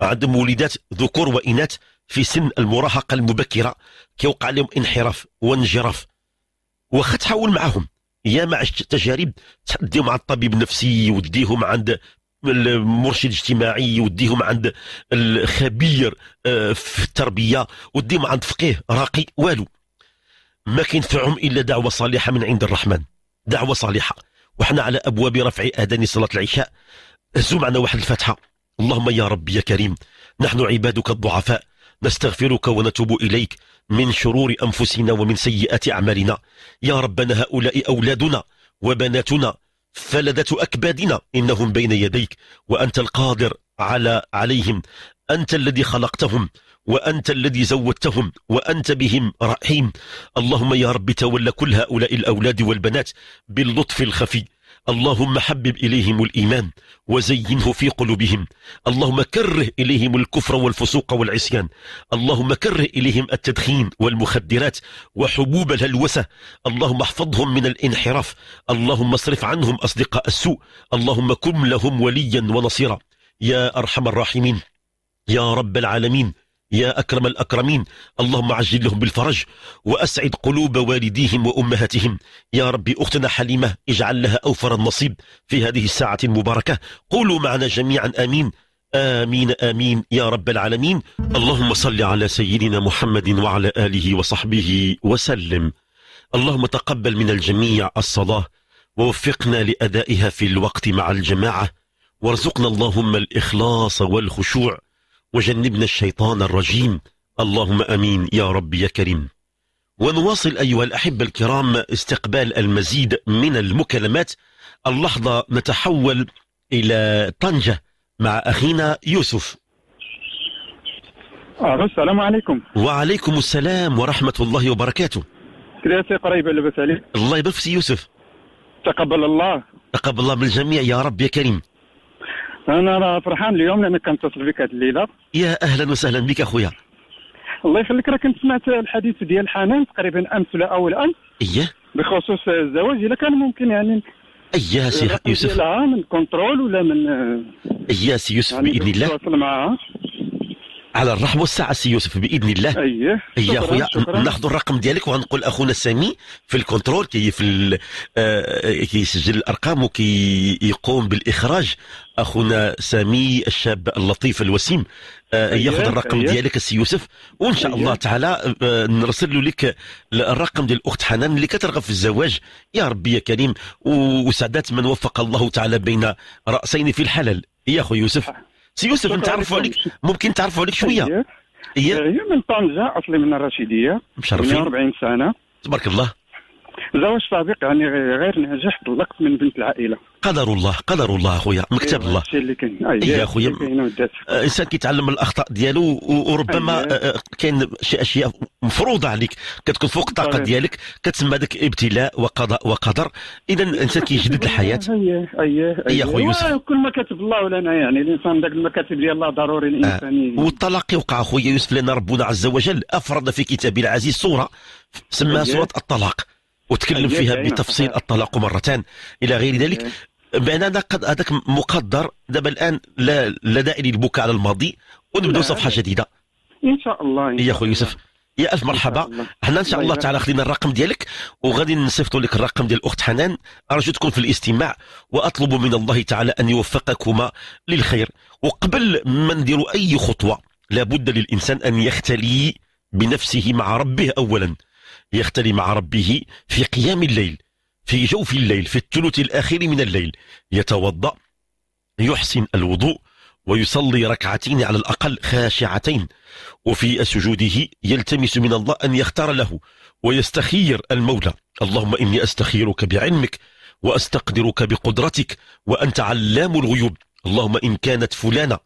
عندهم وليدات ذكور وإناث في سن المراهقة المبكرة كيوقع لهم انحراف وانجراف وخا تحاول معاهم يا مع تجارب تديهم عند الطبيب النفسي وديهم عند المرشد الاجتماعي وديهم عند الخبير آه، في التربيه وديهم عند فقيه راقي والو ما كينفعهم الا دعوه صالحه من عند الرحمن دعوه صالحه وحنا على ابواب رفع اذان صلاه العشاء هزوا معنا واحد الفاتحه اللهم يا ربي يا كريم نحن عبادك الضعفاء نستغفرك ونتوب اليك من شرور أنفسنا ومن سيئات أعمالنا يا ربنا هؤلاء أولادنا وبناتنا فلذة أكبادنا إنهم بين يديك وأنت القادر على عليهم أنت الذي خلقتهم وأنت الذي زودتهم وأنت بهم رحيم اللهم يا رب تولى كل هؤلاء الأولاد والبنات باللطف الخفي اللهم حبب إليهم الإيمان وزينه في قلوبهم اللهم كره إليهم الكفر والفسوق والعصيان اللهم كره إليهم التدخين والمخدرات وحبوب الهلوسة اللهم احفظهم من الانحراف اللهم اصرف عنهم أصدقاء السوء اللهم كن لهم وليا ونصيرا يا أرحم الراحمين يا رب العالمين يا أكرم الأكرمين اللهم عجل لهم بالفرج وأسعد قلوب والديهم وأمهاتهم يا رب أختنا حليمة اجعل لها أوفر النصيب في هذه الساعة المباركة قولوا معنا جميعا آمين آمين آمين يا رب العالمين اللهم صل على سيدنا محمد وعلى آله وصحبه وسلم اللهم تقبل من الجميع الصلاة ووفقنا لأدائها في الوقت مع الجماعة وارزقنا اللهم الإخلاص والخشوع وجنبنا الشيطان الرجيم اللهم امين يا رب يا كريم ونواصل ايها الاحبه الكرام استقبال المزيد من المكالمات اللحظه نتحول الى طنجه مع اخينا يوسف آه، السلام عليكم وعليكم السلام ورحمه الله وبركاته كذا سي قريب لاباس عليك الله يبارك في يوسف تقبل الله تقبل الله من الجميع يا رب يا كريم انا راه فرحان اليوم لان كنتصل بك هذه الليله يا اهلا وسهلا بك اخويا الله يخليك راه كنت سمعت الحديث ديال حنان تقريبا امس ولا اول امس اييه بخصوص الزواج اذا كان ممكن يعني اييه سي يوسف من كنترول ولا من اييه سي يوسف يعني باذن الله على الرحب والسعه سي يوسف باذن الله اييه اي اخويا ناخذ الرقم ديالك ونقول اخونا سامي في الكنترول كي في آه كيسجل الارقام وكيقوم بالاخراج اخونا سامي الشاب اللطيف الوسيم آه أيه ياخذ الرقم أيه ديالك السي يوسف وان شاء أيه الله تعالى آه نرسل لك الرقم ديال الاخت حنان اللي كترغب في الزواج يا ربي يا كريم وسعدات من وفق الله تعالى بين راسين في الحلال يا اخو يوسف أه. سي يوسف انت تعرفوا عليك ممكن تعرفوا عليك شويه هي أيوه. أيوه، من طنجه اصلي من الرشيديه مشرفين 40 سنه تبارك الله زواج سابق يعني غير ناجح طلقت من بنت العائله قدر الله قدر الله اخويا مكتب الله الشيء اللي إيه، يا اخويا الانسان آه، كيتعلم من الاخطاء ديالو وربما آه، آه، كاين شي اشياء مفروضه عليك كتكون فوق الطاقه ديالك كتسمى ذاك ابتلاء وقضاء وقدر اذا الانسان كيجدد الحياه اييه اييه اي إيه، يوسف كل ما كتب الله لنا يعني الانسان ذاك المكاتب ديال الله ضروري الانسان والطلاق يوقع اخويا يوسف لان ربنا عز وجل افرض في كتابه العزيز سوره سماها سوره الطلاق وتكلم أيوة، فيها أيوة، بتفصيل الطلاق مرتان الى غير ذلك أيوة. بان هذا قد هذاك مقدر دابا الان لا لا داعي للبكاء على الماضي ونبداو صفحه جديده ان شاء الله يا خويا يوسف يا الف مرحبا حنا ان شاء الله تعالى خلينا الرقم ديالك وغادي نصيفطوا لك الرقم ديال الاخت حنان ارجو تكون في الاستماع واطلب من الله تعالى ان يوفقكما للخير وقبل ما نديروا اي خطوه لابد للانسان ان يختلي بنفسه مع ربه اولا يختلي مع ربه في قيام الليل في جوف الليل في الثلث الأخير من الليل يتوضأ يحسن الوضوء ويصلي ركعتين على الأقل خاشعتين وفي سجوده يلتمس من الله أن يختار له ويستخير المولى اللهم إني أستخيرك بعلمك وأستقدرك بقدرتك وأنت علام الغيوب اللهم إن كانت فلانة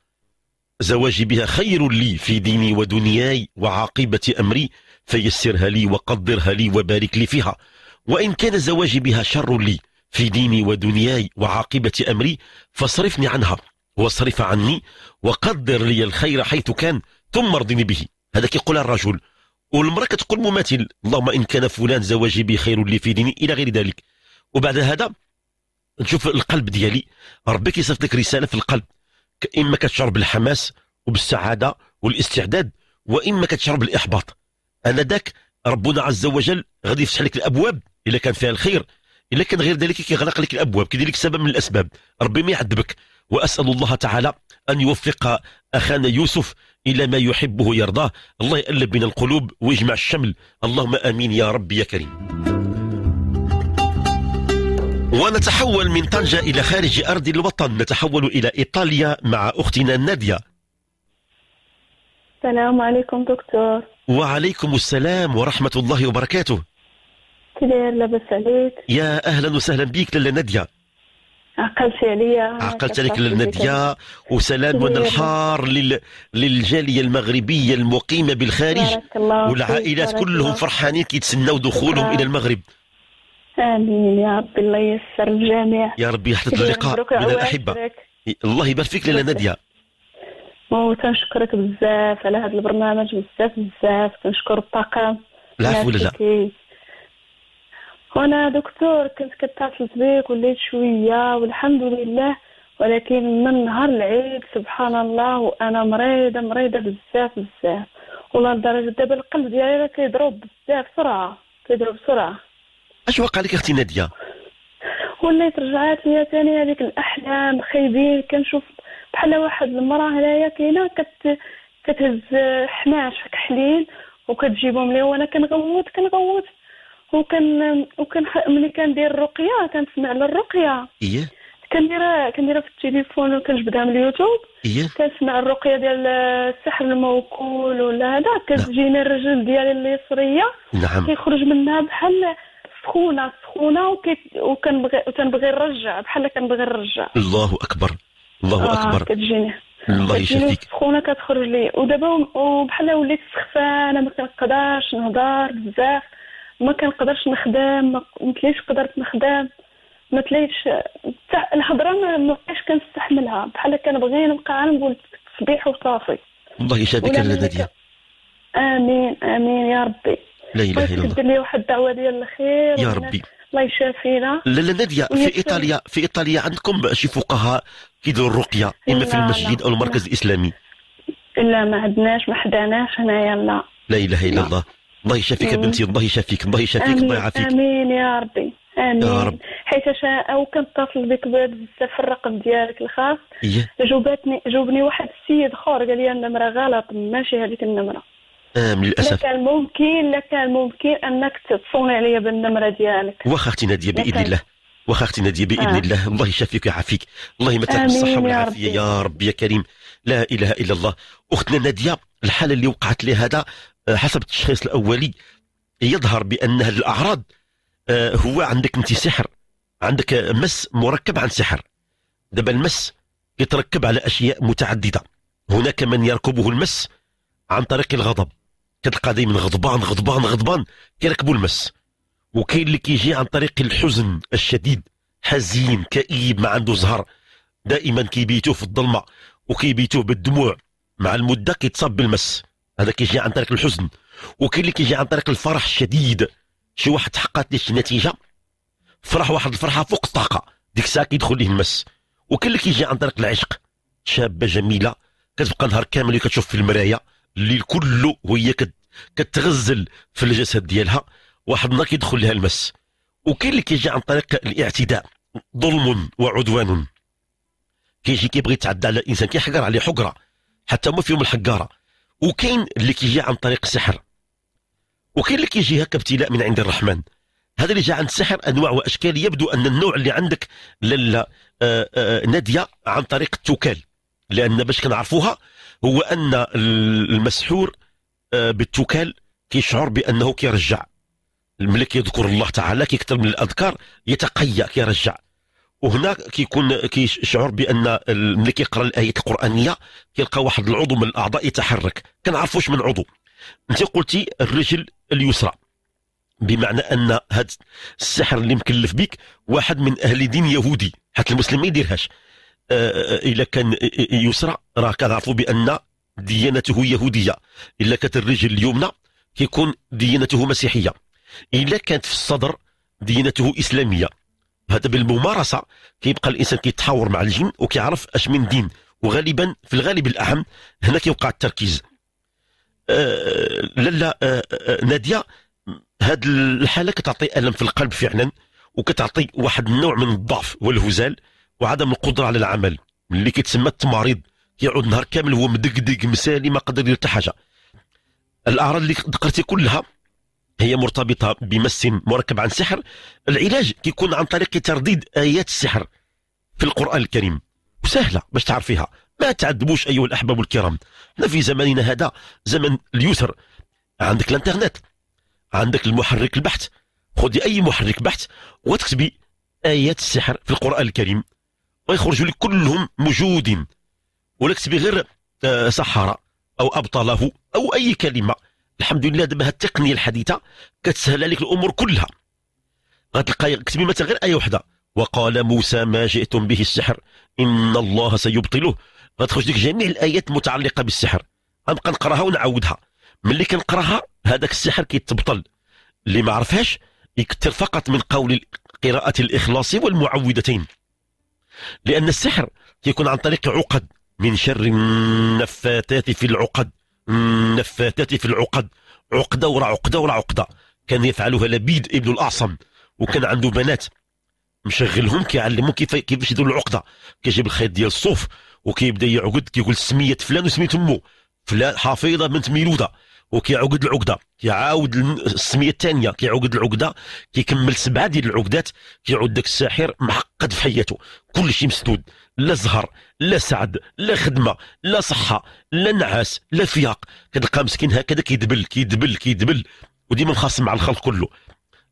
زواجي بها خير لي في ديني ودنياي وعاقبة أمري فيسرها لي وقدرها لي وبارك لي فيها وإن كان زواجي بها شر لي في ديني ودنياي وعاقبة أمري فاصرفني عنها واصرف عني وقدر لي الخير حيث كان ثم ارضني به هذا كيقول الرجل والمرأة كتقول مماثل اللهم إن كان فلان زواجي به خير لي في ديني إلى غير ذلك وبعد هذا نشوف القلب ديالي ربي كيصيفط لك رسالة في القلب إما كتشعر بالحماس وبالسعادة والاستعداد وإما كتشعر بالإحباط انا ذاك ربنا عز وجل غادي يفتح لك الابواب اذا كان فيها الخير الا كان غير ذلك كيغلق لك الابواب كيدير لك سبب من الاسباب ربي ما يعذبك واسال الله تعالى ان يوفق اخانا يوسف الى ما يحبه يرضاه الله يقلب بين القلوب ويجمع الشمل اللهم امين يا ربي يا كريم ونتحول من طنجة إلى خارج أرض الوطن نتحول إلى إيطاليا مع أختنا نادية السلام عليكم دكتور وعليكم السلام ورحمة الله وبركاته كدير لبس عليك يا أهلا وسهلا بك للا نديا عقلت عليا عقلت عليك نديا وسلام الحار لل... للجالية المغربية المقيمة بالخارج والعائلات كلهم فرحانين كيتسناو دخولهم إلى المغرب آمين يا ربي الله ييسر الجميع يا ربي يحفظ اللقاء من الأحبة الله يبارك فيك للا نديا وتنشكرك بزاف على هذا البرنامج بزاف بزاف كنشكر الطاقم العفو لا وانا دكتور كنت كتصلت بك وليت شويه والحمد لله ولكن من نهار العيد سبحان الله وانا مريضه مريضه بزاف بزاف والله لدرجه دابا القلب ديالي كيضرب بزاف بسرعه كيضرب بسرعه اش وقع لك اختي ناديه وليت رجعات لي ثاني هذيك الاحلام خايبين كنشوف بحال واحد المراه هنايا كاينه كت كتهز حماش كحليل وكتجيبهم لي وانا كنغوت كنغوت وكان وكان ملي كندير الرقيه كنسمع للرقيه ايه كنديرها كنديرها في التليفون وكنجبدها من اليوتيوب ايه كنسمع الرقيه ديال السحر الموكول ولا هذا نعم. كتجيني الرجل ديالي اليسريه نعم كيخرج منها بحال سخونه سخونه وكنبغي وكنبغي نرجع بحال كنبغي نرجع الله اكبر الله آه اكبر كتجيني الله يشفيك سخونه كتخرج لي ودابا وبحال وليت سخفانه ما كنقدرش نهضر بزاف ما كنقدرش نخدم ما تليش قدرت نخدم ما تليش الهضره ما بقيتش كنستحملها بحال كنبغي نبقى نقول صبيح وصافي الله يشافيك الندية امين امين يا ربي لا اله الا الله لي واحد الدعوه ديال الخير يا ربي الله يشافينا لا لا ناديه في ايطاليا في ايطاليا عندكم شي فقهاء كيديروا الرقيه اما في المسجد او المركز الاسلامي لا ما عندناش ما حداناش هنايا لا لا اله الا الله الله يشافيك يا بنتي الله يشافيك الله يشافيك الله يعافيك امين يا ربي امين يا رب حيت او كنتصل بك بزاف في الرقم ديالك الخاص إيه؟ جاوبتني جاوبني واحد السيد اخر قال لي النمره غلط ماشي هذيك النمره ام للاسف لكان ممكن لكان ممكن انك تصوني عليا بالنمره ديالك واخا اختي ناديه باذن الله واخا اختي ناديه باذن آه. الله الله يشافيك ويعافيك الله يمتعك بالصحه والعافيه يا رب يا كريم لا اله الا الله اختنا ناديه الحاله اللي وقعت لي هذا آه، حسب التشخيص الاولي يظهر بان هذه الاعراض آه، هو عندك انت سحر عندك مس مركب عن سحر دابا المس يتركب على اشياء متعدده هناك من يركبه المس عن طريق الغضب كتلقى دائما غضبان غضبان غضبان كيركبوا المس وكاين اللي كيجي عن طريق الحزن الشديد حزين كئيب ما عنده زهر دائما كيبيتوه في الظلمه وكيبيتوه بالدموع مع المده كيتصاب بالمس هذا كيجي عن طريق الحزن وكاين اللي كيجي عن طريق الفرح الشديد شي واحد تحققت ليه نتيجه فرح واحد الفرحه فوق الطاقه ديك الساعه كيدخل ليه المس وكاين اللي كيجي عن طريق العشق شابه جميله كتبقى نهار كامل كتشوف في المرايه الليل كله وهي كت كتغزل في الجسد ديالها واحد النهار كيدخل لها المس وكاين اللي كيجي عن طريق الاعتداء ظلم وعدوان كيجي كيبغي يتعدى على الانسان كيحقر عليه حقره حتى هما فيهم الحقاره وكاين اللي كيجي عن طريق السحر وكاين اللي كيجي هكا ابتلاء من عند الرحمن هذا اللي جاء عند السحر انواع واشكال يبدو ان النوع اللي عندك لالا آه، آه، ناديه عن طريق التوكال لان باش كنعرفوها هو ان المسحور آه، بالتوكال كيشعر بانه كيرجع ملي كيذكر الله تعالى كيكثر من الاذكار يتقيا كيرجع وهنا كيكون كيشعر بان ملي كيقرا الايه القرانيه كيلقى واحد العضو من الاعضاء يتحرك كنعرفوش من عضو انت قلتي الرجل اليسرى بمعنى ان هذا السحر اللي مكلف بك واحد من اهل دين يهودي حتى المسلم ما يديرهاش آه، آه، الا كان يسرى راه كنعرفوا بان ديانته يهوديه الا كانت الرجل اليمنى كيكون ديانته مسيحيه الا كانت في الصدر ديانته اسلاميه هذا بالممارسه كيبقى الانسان كيتحاور مع الجن وكيعرف اش من دين وغالبا في الغالب الاهم هنا كيوقع التركيز أه لالا آه، آه، ناديه هاد الحاله كتعطي الم في القلب فعلا وكتعطي واحد النوع من الضعف والهزال وعدم القدره على العمل اللي كيتسمى التمريض يعود نهار كامل هو مدقدق مسالي ما قدر يدير حاجه الاعراض اللي ذكرتي كلها هي مرتبطه بمس مركب عن سحر العلاج كيكون عن طريق ترديد ايات السحر في القران الكريم وسهله باش تعرفيها ما تعذبوش ايها الاحباب الكرام حنا في زماننا هذا زمن اليسر عندك الانترنت عندك المحرك البحث خذي اي محرك بحث وتكتبي ايات السحر في القران الكريم ويخرجوا لك كلهم موجودين ولك بغير غير آه، او ابطله او اي كلمه الحمد لله دابا التقنيه الحديثه كتسهل عليك الامور كلها غتلقى كتبي مثلا غير ايه وحده وقال موسى ما جئتم به السحر ان الله سيبطله غتخرج لك جميع الايات المتعلقه بالسحر غنبقى نقراها ونعاودها ملي كنقراها هذاك السحر كيتبطل اللي ما عرفهاش يكثر فقط من قول قراءه الاخلاص والمعوذتين لان السحر كيكون عن طريق عقد من شر النفاثات في العقد النفاثات في العقد عقدة ورا عقدة ورا عقدة كان يفعلها لبيد ابن الأعصم وكان عنده بنات مشغلهم كيعلمهم كيف كيفاش يديروا العقدة كيجيب الخيط ديال الصوف وكيبدا يعقد كيقول سمية فلان وسمية أمه فلان حفيظة بنت ميلودة وكيعقد العقده كيعاود السميه الثانيه كيعقد العقده كيكمل سبعه ديال العقدات كيعود داك الساحر معقد في حياته كل شيء مسدود لا زهر لا سعد لا خدمه لا صحه لا نعاس لا فياق كتلقى مسكين هكذا كيدبل كيدبل كيدبل وديما مخاصم مع الخلق كله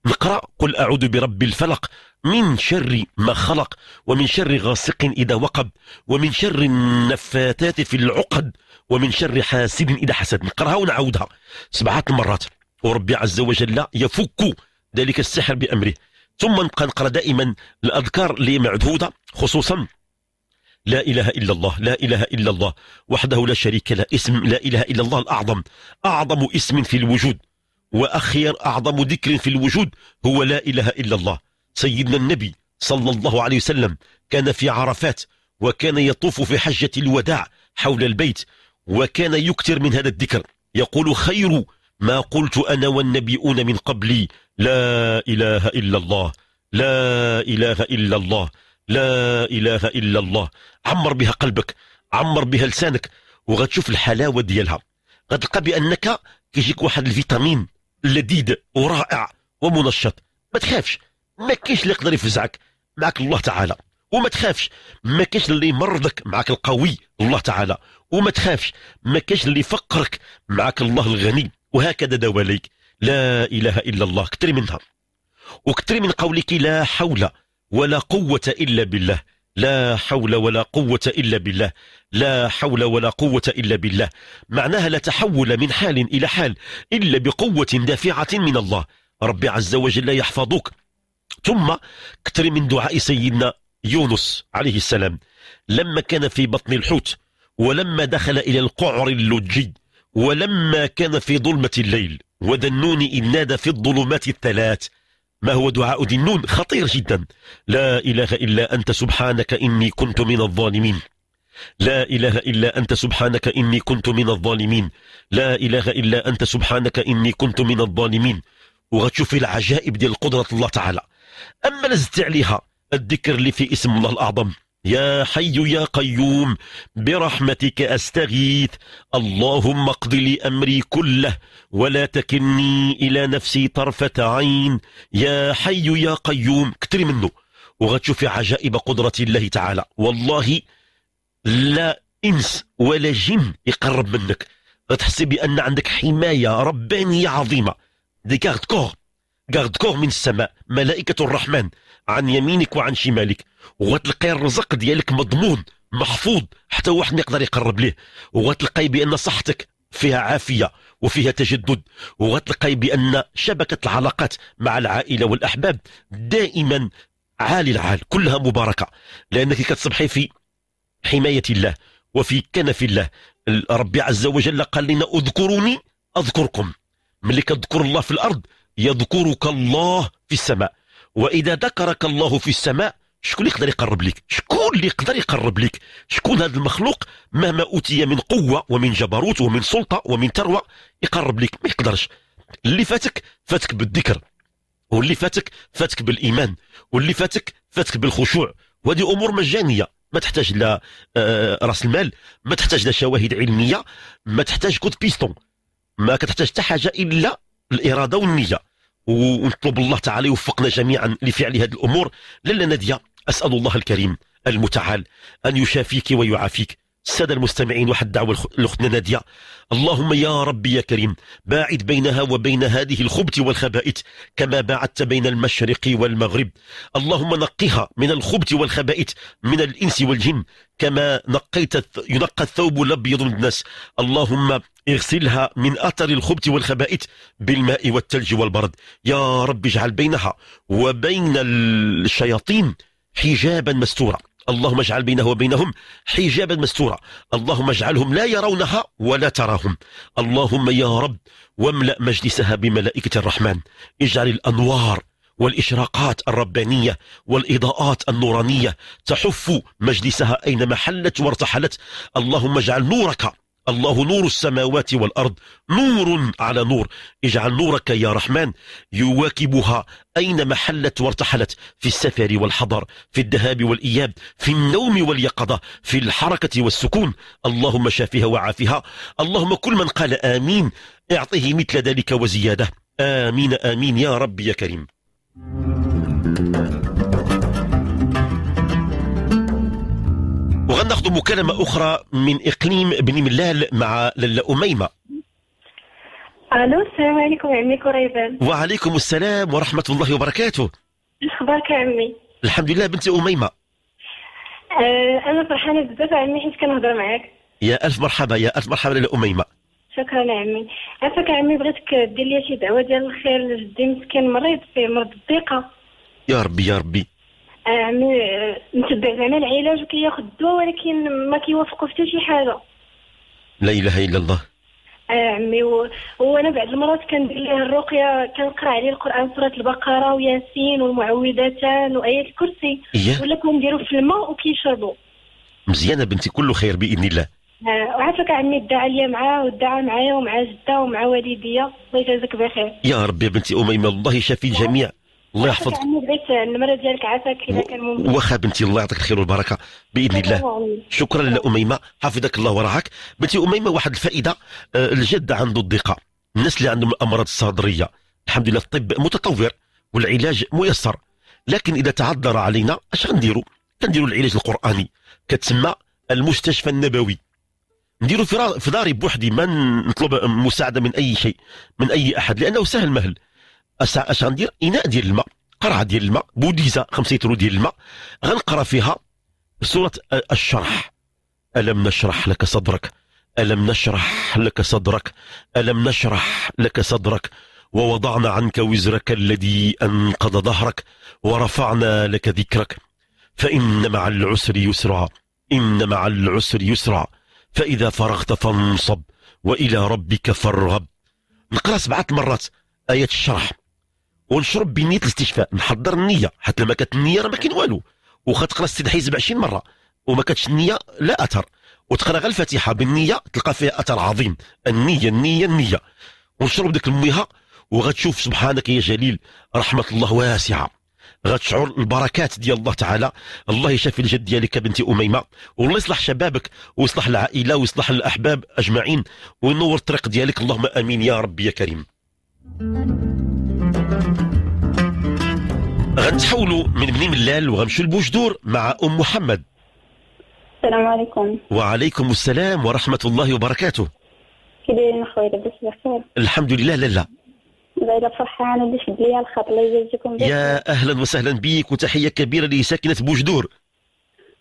نقرا قل اعوذ برب الفلق من شر ما خلق ومن شر غاسق اذا وقب ومن شر النفاثات في العقد ومن شر حاسد اذا حسد نقراها ونعاودها سبعه المرات وربي عز وجل يفك ذلك السحر بامره ثم نبقى نقرا دائما الاذكار اللي معدوده خصوصا لا إله إلا الله لا إله إلا الله وحده لا شريك له اسم لا إله إلا الله الأعظم أعظم اسم في الوجود وأخير أعظم ذكر في الوجود هو لا إله إلا الله سيدنا النبي صلى الله عليه وسلم كان في عرفات وكان يطوف في حجة الوداع حول البيت وكان يكثر من هذا الذكر يقول خير ما قلت أنا والنبيون من قبلي لا إله إلا الله لا إله إلا الله لا إله إلا الله عمر بها قلبك عمر بها لسانك وغتشوف الحلاوة ديالها غتلقى بأنك كيجيك واحد الفيتامين لذيذ ورائع ومنشط ما تخافش ما كاينش اللي يقدر يفزعك معك الله تعالى وما تخافش ما كاينش اللي يمرضك معك القوي الله تعالى وما تخافش ما كاينش اللي يفقرك معك الله الغني وهكذا دواليك لا إله إلا الله كثري منها وكثري من قولك لا حول ولا قوة إلا بالله لا حول ولا قوة إلا بالله لا حول ولا قوة إلا بالله معناها لا تحول من حال إلى حال إلا بقوة دافعة من الله رب عز وجل يحفظك ثم كتر من دعاء سيدنا يونس عليه السلام لما كان في بطن الحوت ولما دخل إلى القعر اللجي ولما كان في ظلمة الليل وذنوني إن نادى في الظلمات الثلاث ما هو دعاء ذي النون خطير جدا لا إله إلا أنت سبحانك إني كنت من الظالمين لا إله إلا أنت سبحانك إني كنت من الظالمين لا إله إلا أنت سبحانك إني كنت من الظالمين وغتشوفي العجائب ديال قدرة الله تعالى أما لزت عليها الذكر اللي في اسم الله الأعظم يا حي يا قيوم برحمتك أستغيث اللهم اقض لي أمري كله ولا تكني إلى نفسي طرفة عين يا حي يا قيوم كتري منه وغتشوفي عجائب قدرة الله تعالى والله لا إنس ولا جن يقرب منك غتحسي بأن عندك حماية ربانية عظيمة دي كارت كور غاردكوه من السماء ملائكة الرحمن عن يمينك وعن شمالك وغتلقاي الرزق ديالك مضمون محفوظ حتى واحد ما يقدر يقرب ليه وغتلقاي بأن صحتك فيها عافية وفيها تجدد وغتلقاي بأن شبكة العلاقات مع العائلة والأحباب دائما عالي العال كلها مباركة لأنك كتصبحي في حماية الله وفي كنف الله الرب عز وجل قال لنا اذكروني أذكركم ملي كتذكر الله في الأرض يذكرك الله في السماء واذا ذكرك الله في السماء شكون اللي يقدر يقرب لك شكون اللي يقدر يقرب لك شكون هذا المخلوق مهما اوتي من قوه ومن جبروت ومن سلطه ومن ثروه يقرب لك ما يقدرش اللي فاتك فاتك بالذكر واللي فاتك فاتك بالايمان واللي فاتك فاتك بالخشوع وهذه امور مجانيه ما تحتاج لا آه، آه، راس المال ما تحتاج لا شواهد علميه ما تحتاج كود بيستون ما كتحتاج حتى حاجه الا الاراده والنيه ونطلب الله تعالى يوفقنا جميعا لفعل هذه الامور لالا ناديه اسال الله الكريم المتعال ان يشافيك ويعافيك السادة المستمعين واحد الدعوة لأختنا نادية اللهم يا ربي يا كريم باعد بينها وبين هذه الخبث والخبائث كما باعدت بين المشرق والمغرب اللهم نقها من الخبث والخبائث من الإنس والجن كما نقيت ينقى الثوب الأبيض من الناس اللهم اغسلها من أثر الخبث والخبائث بالماء والثلج والبرد يا رب اجعل بينها وبين الشياطين حجابا مستورا اللهم اجعل بينه وبينهم حجابا مستورا اللهم اجعلهم لا يرونها ولا تراهم اللهم يا رب واملأ مجلسها بملائكة الرحمن اجعل الأنوار والإشراقات الربانية والإضاءات النورانية تحف مجلسها أينما حلت وارتحلت اللهم اجعل نورك الله نور السماوات والأرض نور على نور اجعل نورك يا رحمن يواكبها أينما حلت وارتحلت في السفر والحضر في الذهاب والإياب في النوم واليقظة في الحركة والسكون اللهم شافها وعافها اللهم كل من قال آمين اعطه مثل ذلك وزيادة آمين آمين يا رب يا كريم وغناخذ مكالمة أخرى من إقليم بني ملال مع للا أميمة ألو السلام عليكم عمي كريبان وعليكم السلام ورحمة الله وبركاته أخبارك عمي الحمد لله بنتي أميمة آه أنا فرحانة بزاف عمي حيت كنهضر معاك يا ألف مرحبا يا ألف مرحبا للا أميمة شكرا عمي عفاك عمي بغيتك دير لي شي دعوة ديال الخير لجدي مسكين مريض فيه مرض الضيقة يا ربي يا ربي آه، متبع زعما العلاج وكياخذ الدواء ولكن ما كيوافقوا حتى شي حاجه لا اله الا الله عمي آه، وانا بعد المرات كندير ليه الرقيه كنقرا عليه القران سوره البقره وياسين والمعوذتان وايه الكرسي إيه؟ ولا كنديرو في الماء وكيشربوا مزيانه بنتي كله خير باذن الله آه، وعافاك عمي الدعاء ليا معاه والدعاء معايا ومع جده ومع والديا الله يجازيك بخير يا ربي يا بنتي اميمه الله يشافي الجميع الله يحفظك بغيت النمره ديالك عافاك اذا كان ممكن واخا بنتي الله يعطيك الخير والبركه باذن الله شكرا لاميمه حفظك الله ورعاك بنتي اميمه واحد الفائده آه، الجد عنده الضيقه الناس اللي عندهم الامراض الصدريه الحمد لله الطب متطور والعلاج ميسر لكن اذا تعذر علينا اش غنديروا كنديروا العلاج القراني كتسمى المستشفى النبوي نديروا في داري بوحدي ما نطلب مساعده من اي شيء من اي احد لانه سهل مهل اش غندير اناء ديال الماء قرعه ديال الماء بوديزه 5 لتر ديال الماء غنقرا فيها سوره الشرح الم نشرح لك صدرك الم نشرح لك صدرك الم نشرح لك صدرك ووضعنا عنك وزرك الذي انقض ظهرك ورفعنا لك ذكرك فان مع العسر يسرا ان مع العسر يسرا فاذا فرغت فانصب والى ربك فارغب نقرا سبعه مرات ايه الشرح ونشرب بنيه الاستشفاء نحضر النيه حتى لما كانت النيه راه ما كاين والو وخا تقرا السيد حيزب 20 مره وما كانتش النيه لا اثر وتقرا غير الفاتحه بالنيه تلقى فيها اثر عظيم النيه النيه النيه ونشرب ديك الميها وغتشوف سبحانك يا جليل رحمه الله واسعه غتشعر البركات ديال الله تعالى الله يشافي الجد ديالك بنتي اميمه والله يصلح شبابك ويصلح العائله ويصلح الاحباب اجمعين وينور الطريق ديالك اللهم امين يا ربي يا كريم غنتحولوا من بني ملال وغنمشيو لبوجدور مع ام محمد السلام عليكم وعليكم السلام ورحمه الله وبركاته كي دايرين اخويا لاباس بخير الحمد لله لا لا فرحانه اللي شد ليا الخط الله يجازيكم يا اهلا وسهلا بك وتحيه كبيره لساكنه بوجدور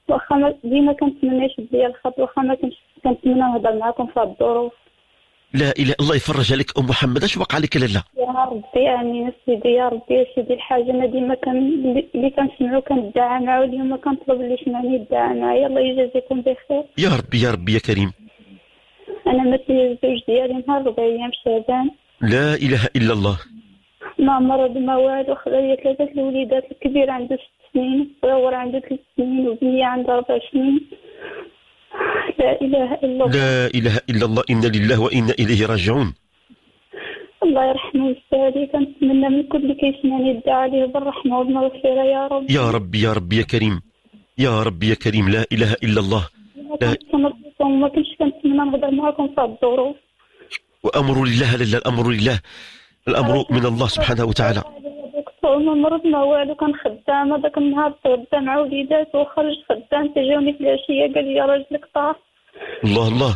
واخا ديما كنتمنى يشد ليا الخط واخا ما كنتمنى نهضر معاكم في الظروف لا اله الله يفرج عليك ام محمد اش وقع لك لاله يا ربي امين سيدي يا ربي يا سيدي الحاجه انا ديما كان اللي كنسمعو كندعى معاه اليوم كنطلب اللي سمعني يدعى معايا الله يجازيكم بخير يا ربي يا ربي يا كريم انا مثلي الزوج ديالي نهار ربع ايام شعبان لا اله الا الله ما مرض ما والو خلايا ثلاثه الوليدات الكبير عنده ست سنين الصغير عنده ثلاث سنين وبنيه عندها اربع سنين لا إله إلا الله لا إله إلا الله إنا لله وإنا إليه راجعون الله يرحمه استاذي كنتمنى من كل اللي كيسمعني يدعى عليه بالرحمة والمغفرة يا رب يا رب يا رب يا كريم يا رب يا كريم لا إله إلا الله لا ما كنتش كنتمنى نهضر معكم في الظروف وأمر لله لله الأمر لله الأمر من الله سبحانه وتعالى وما مرض ما والو كان خدام هذاك النهار تغدا مع وليدات وخرج خدام تجاوني في العشية قال لي راجلك طاح الله الله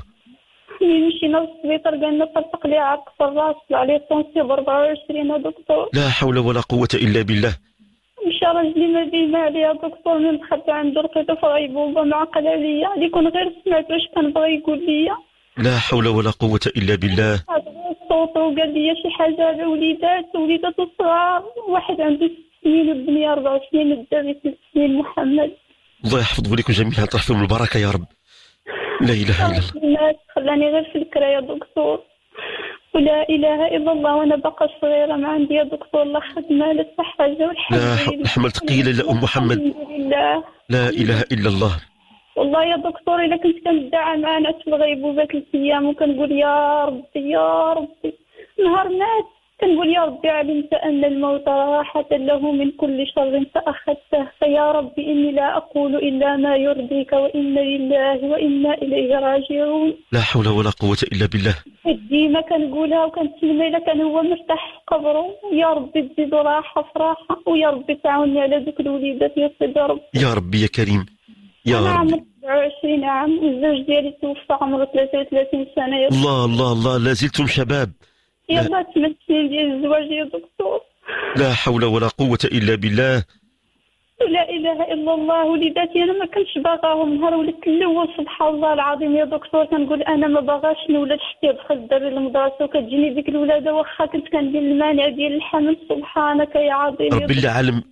مين مشينا للسبيطار قال لنا طلق لي عرق في الراس طلع لي طونسي ب 24 دكتور لا حول ولا قوة إلا بالله مشى راجلي ما بين عليا دكتور من دخلت عنده لقيته في غيبوبة معقل عليا اللي كون غير سمعت واش كان بغا يقول لي لا حول ولا قوة إلا بالله الصوت وقال لي شي حاجه على وليدات وليدات الصغار واحد عنده ست سنين وبني اربع سنين ست سنين محمد الله يحفظه لكم جميعا طرح فيهم البركه يا رب لا اله الا الله خلاني غير في الكرا يا دكتور ولا اله الا الله وانا باقا صغيره ما عندي يا دكتور لا خدمه لا صحه والحمد لله لا حمل ثقيله لا ام محمد لا اله الا الله والله يا دكتور إذا كنت كندعى مع ناس في الغيبوبه ثلاث ايام وكنقول يا ربي يا ربي نهار مات كنقول يا ربي علمت ان الموت راحه له من كل شر فاخذته فيا ربي اني لا اقول الا ما يرضيك وانا لله وانا اليه راجعون لا حول ولا قوه الا بالله ديما كنقولها وكنتمنى إذا كان هو مرتاح في قبره يا ربي تزيدوا راحه في راحه ويا ربي تعاوني على ذوك الوليدات يا سيدي ربي يا ربي يا كريم يا أنا عمري 24 عام والزوج ديالي توفى عمره 33 سنة يا الله الله الله لا زلتم شباب يلا ثمان سنين ديال الزواج يا دكتور لا حول ولا قوة إلا بالله لا اله الا الله وليداتي انا ما كنتش باغاهم نهار ولدت الاول سبحان الله العظيم يا دكتور كنقول انا ما باغاش نولد حتى يدخل الدار للمدرسه وكتجيني ديك الولاده واخا كنت كندير المانع ديال الحمل سبحانك يا عظيم رب العالم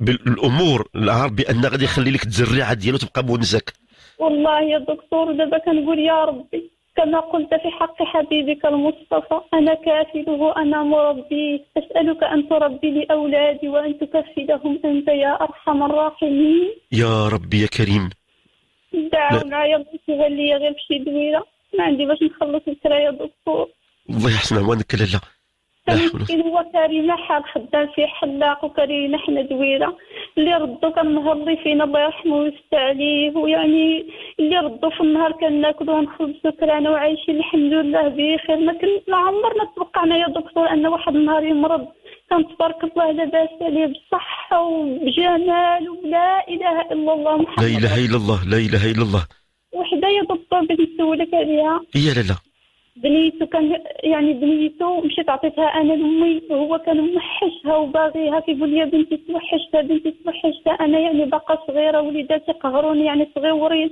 بالامور العرب بان غادي يخلي لك الذريعه ديالو تبقى منزك والله يا دكتور دابا كنقول يا ربي كما قلت في حق حبيبك المصطفى أنا كافله أنا مربيه أسألك أن تربي لي أولادي وأن تكفلهم أنت يا أرحم الراحمين يا ربي يا كريم دعونا يا ربي هل لي غير بشي دويرة ما عندي باش نخلص الكرايه يا دكتور الله يحسن عوانك لاله كان هو كاري حال خدام في حلاق وكاري حنا دويره اللي ردو نهار اللي فينا الله يرحمه ويستر عليه ويعني اللي ردو في النهار كناكلو ونخلصو كرانا وعايشين الحمد لله بخير ما عمرنا توقعنا يا دكتور ان واحد النهار يمرض كان تبارك الله لاباس عليه بالصحه وبجمال ولا اله الا الله محمد لا اله الا الله لا اله الا الله وحده يا دكتور بنسولك عليها هي لا لا بنيته كان يعني بنيته مشيت عطيتها انا لامي وهو كان موحشها وباغيها في لي بنتي توحشتها بنتي توحشتها انا يعني باقا صغيره وليداتي قهروني يعني صغيورين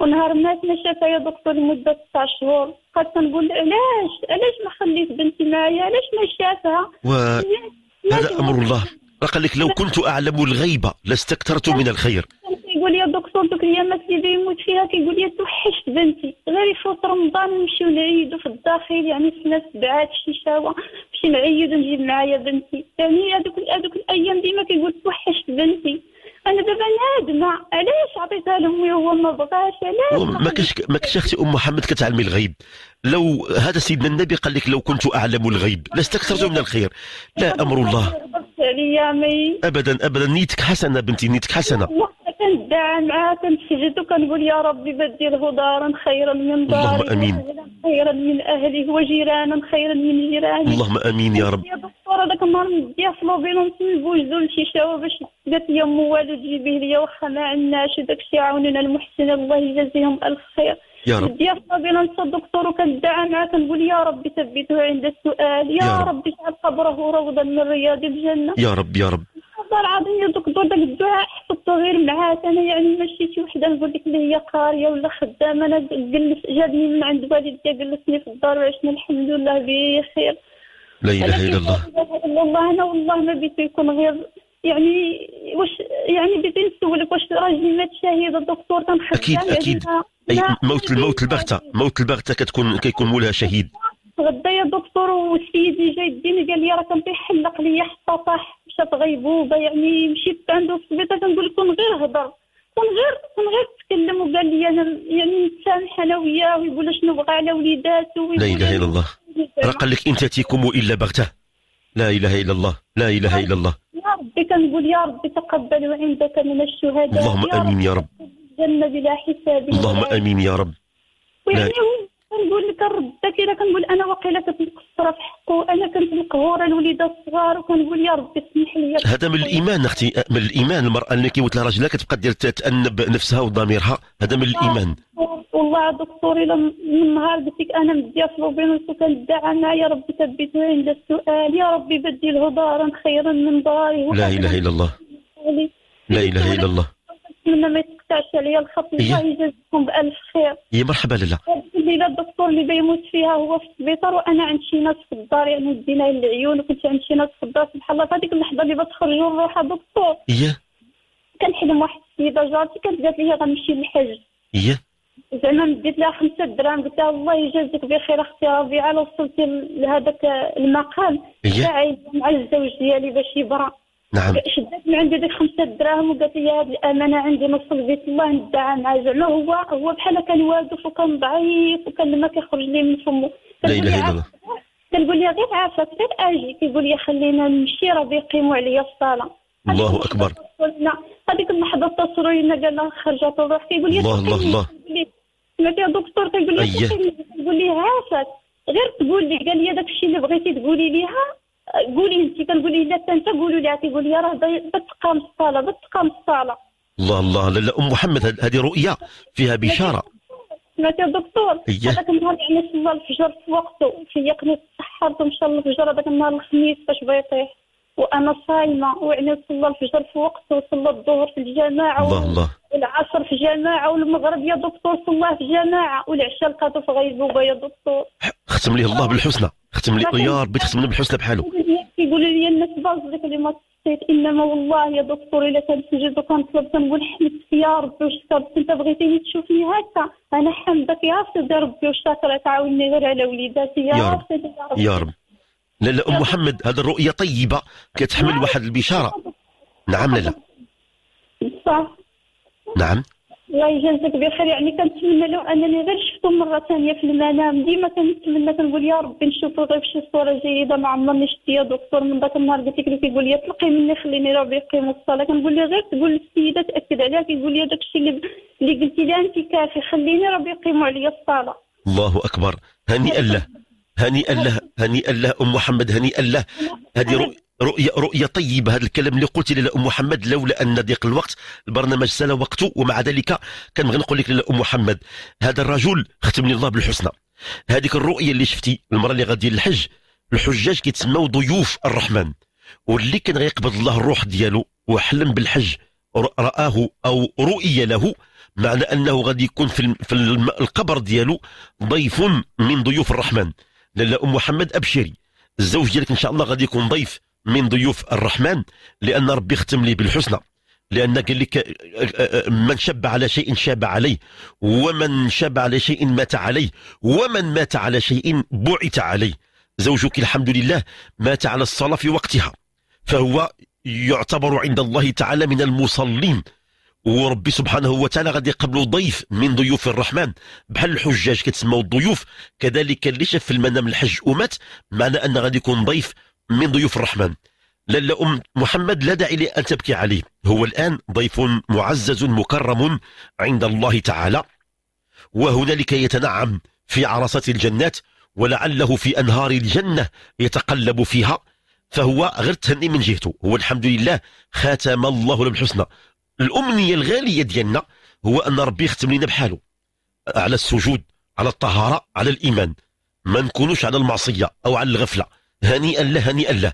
ونهار مات ما شافها يا دكتور لمده 16 شهور بقيت كنقول علاش علاش ما خليت بنتي معايا علاش ما شافها و... هذا امر الله قال لك لو كنت اعلم الغيب لاستكثرت من الخير الدكتور دوك الايامات اللي بيموت فيها كيقول لي توحشت بنتي غير يفوت رمضان نمشيو نعيدو في الداخل يعني سنة سبعات شيشاوة نمشي نعيد ونجيب معايا بنتي يعني هذوك هذوك الايام ديما كيقول توحشت بنتي انا دابا نادمه علاش عطيتها لامي وهو ما بغاش علاش ما كاش ما كاش اختي ام محمد كتعلمي الغيب لو هذا سيدنا النبي قال لك لو كنت اعلم الغيب لاستكثرت من الخير لا امر الله ابدا ابدا نيتك حسنه بنتي نيتك حسنه كندعى معاه كنسجد وكنقول يا ربي بدله دارا خيرا من داري اللهم امين خيرا من اهله وجيرانا خيرا من جيرانه اللهم امين يا رب يا دكتور هذاك النهار مديها في لوبيلونس من بوجدو لشيشاوه باش لي ليا موال وتجيبيه ليا واخا ما عندناش وداك الشيء عاونونا المحسن الله يجازيهم الف خير يا رب ديال صابينا نص الدكتور وكندعى معاه كنقول يا ربي ثبته عند السؤال يا, يا رب اجعل قبره روضا من رياض الجنه يا رب يا رب والله العظيم دوك الدور داك الدعاء حفظته غير معاه انا يعني ماشي شي وحده نقول لك اللي هي قاريه ولا خدامه انا جلس جابني من عند والدتي جلسني في الدار وعشنا الحمد لله بخير لا اله الا الله والله انا والله ما بيت يكون غير يعني واش يعني بغيت نسولك واش راجلي مات شهيد الدكتور تنخدم اكيد يعني اكيد أي موت الموت البغته موت البغته كتكون كيكون مولها شهيد غدا يا دكتور وسيدي جاي الدين قال لي راه كان بيحلق لي حتى طاح شاف غيبوبه يعني مشيت عنده في السبيطه كنقول لك كون غير هضر كون غير كون غير تكلم وقال لي انا يعني نتسامح انا وياه ويقول شنو بغى على وليداته لا اله الا الله راه قال لك ان تاتيكم الا بغته لا اله الا الله لا اله الا الله يا ربي كنقول يا ربي تقبل عندك من الشهداء اللهم امين يا رب الجنه بلا حساب اللهم امين يا رب ويعني كنقول لك ردت الا كنقول انا واقيلا كنت مقصره في حقه انا كنت مقهوره الوليده الصغار وكنقول يا ربي اسمح لي هذا من الايمان اختي أه، من الايمان المراه اللي كيموت لها راجلها كتبقى دير تانب نفسها وضميرها هذا من الايمان والله دكتور الا من نهار قلت انا مديه في وكندعى انا يا ربي ثبت عند السؤال يا ربي بدي له دارا خيرا من داري لا اله الا الله لا اله الا الله نتمنى ما يتقطعش عليا الخط الله يجازيكم بالف خير يا مرحبا لاله الليله الدكتور اللي بيموت فيها هو في السبيطار وانا عند شي ناس في الدار يعني ودينا للعيون وكنت عند شي ناس في الدار سبحان الله فهذيك اللحظه اللي بتخرجوا الروحه دكتور ياه كنحلم واحد السيده جارتي كانت قالت لي غنمشي للحج ياه زعما مديت لها خمسة دراهم قلت لها الله يجازيك بخير اختي ربيعه لو وصلتي لهذاك المقام تاعي مع الزوج ديالي باش يبرا نعم شدات من عندي ديك خمسة دراهم وقالت لي هذه الامانه عندي ما بيت الله ندعى مع زعما هو هو بحال كان واقف وكان ضعيف وكان ما كيخرج لي من فمو لا اله الا الله كنقول لي غير عافاك غير اجي كيقول لي خلينا نمشي راه بيقيموا عليا الصلاه الله اكبر هذيك اللحظه اتصلوا لنا قال لها خرجت الروح كيقول لي الله الله الله سمعتي الدكتور كيقول لي أيه. كيقول لي عافاك غير تقول لي قال لي داك الشيء اللي بغيتي تقولي ليها قولي انت كنقولي لا انت قولوا لها تيقول لي راه بتقام الصلاه بتقام الصلاه الله الله لا لا ام محمد هذه رؤيه فيها بشاره سمعتي يا دكتور هذاك إيه. يعني النهار يعني صلى الفجر في وقته فيقني شاء ومشى الفجر هذاك النهار الخميس فاش بيطيح وانا صايمه ويعني صلى الفجر في وقته وصلى الظهر في الجماعه الله الله والعصر في جماعه والمغرب يا دكتور صلاه في جماعه والعشاء لقاتو في غيبوبه يا دكتور ختم ليه الله بالحسنى ختم لي طيار بغيت لي بالحسنى بحاله كيقولوا لي الناس باز ديك اللي ما تصيت انما والله يا دكتور الا كان كنسجد وكنطلب كنقول حمدك يا ربي واش وشكرت انت بغيتيني تشوفني هكا انا حمدك يا سيدي ربي وشاكره تعاوني غير على وليداتي يا ربي يا رب لا لا ام محمد هذه الرؤيه طيبه كتحمل نعم. واحد البشاره نعم لا لا صح نعم الله يجازيك بخير يعني كنتمنى لو انني غير شفته مره ثانيه في المنام ديما كنتمنى كنقول يا ربي نشوفه غير بشي صوره جيده ما عمرني شفت يا دكتور من ذاك النهار قلت لك كيقول لي طلقي مني خليني ربي يقيم الصلاه كنقول لي غير تقول للسيده تاكد عليها كيقول لي داك الشيء اللي اللي قلتي لها انت كافي خليني ربي يقيموا عليا الصلاه الله اكبر هنيئا له هنيئا له هنيئا له ام محمد هنيئا له هذه رؤية, رؤية طيبة هذا الكلام اللي قلت لي لأم محمد لولا أن ضيق الوقت البرنامج سال وقته ومع ذلك كان نقول لك لأم محمد هذا الرجل ختمني الله بالحسنى هذيك الرؤية اللي شفتي المرة اللي غادي الحج الحجاج كيتسموا ضيوف الرحمن واللي كان غيقبض الله الروح ديالو وحلم بالحج رآه أو رؤي له معنى أنه غادي يكون في, في القبر ديالو ضيف من ضيوف الرحمن لأم أم محمد أبشري الزوج ديالك إن شاء الله غادي يكون ضيف من ضيوف الرحمن لأن ربي ختم لي بالحسنى لأن قال لك من شب على شيء شاب عليه ومن شاب على شيء مات عليه ومن مات على شيء بعث عليه زوجك الحمد لله مات على الصلاة في وقتها فهو يعتبر عند الله تعالى من المصلين وربي سبحانه وتعالى غادي يقبلوا ضيف من ضيوف الرحمن بحال الحجاج كتسموا الضيوف كذلك اللي شاف في المنام الحج ومات معنى ان غادي يكون ضيف من ضيوف الرحمن للا أم محمد لا داعي لأن تبكي عليه هو الآن ضيف معزز مكرم عند الله تعالى وهنالك يتنعم في عرصات الجنات ولعله في أنهار الجنة يتقلب فيها فهو غير تهني من جهته هو الحمد لله خاتم الله له الحسنى الأمنية الغالية ديالنا هو أن ربي يختم لنا بحاله على السجود على الطهارة على الإيمان ما نكونوش على المعصية أو على الغفلة هنيئا له هنيئا له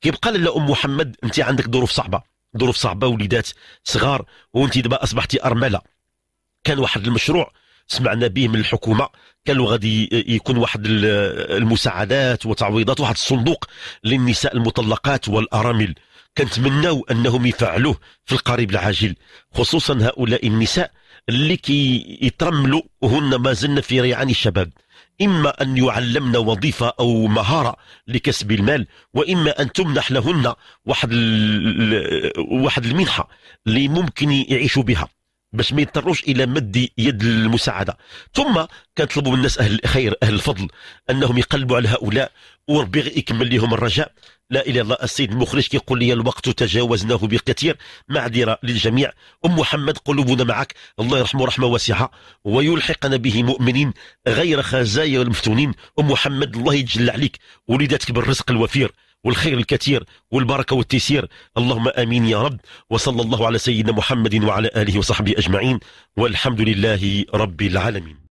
كيبقى لالا ام محمد انت عندك ظروف صعبه ظروف صعبه وليدات صغار وانت دابا اصبحتي ارمله كان واحد المشروع سمعنا به من الحكومه كان غادي يكون واحد المساعدات وتعويضات واحد الصندوق للنساء المطلقات والارامل كنتمناو انهم يفعلوه في القريب العاجل خصوصا هؤلاء النساء اللي كيترملوا كي وهن ما زلنا في ريعان الشباب إما أن يعلمن وظيفة أو مهارة لكسب المال وإما أن تمنح لهن واحد واحد المنحة اللي ممكن يعيشوا بها باش ما يضطروش الى مد يد المساعده ثم كنطلبوا من الناس اهل الخير اهل الفضل انهم يقلبوا على هؤلاء وربي يكمل لهم الرجاء لا اله الا الله السيد المخرج كيقول لي الوقت تجاوزناه بكثير معذره للجميع ام محمد قلوبنا معك الله يرحمه رحمه واسعه ويلحقنا به مؤمنين غير خزايا المفتونين ام محمد الله يتجلى عليك ولدتك بالرزق الوفير والخير الكثير والبركه والتيسير اللهم امين يا رب وصلى الله على سيدنا محمد وعلى اله وصحبه اجمعين والحمد لله رب العالمين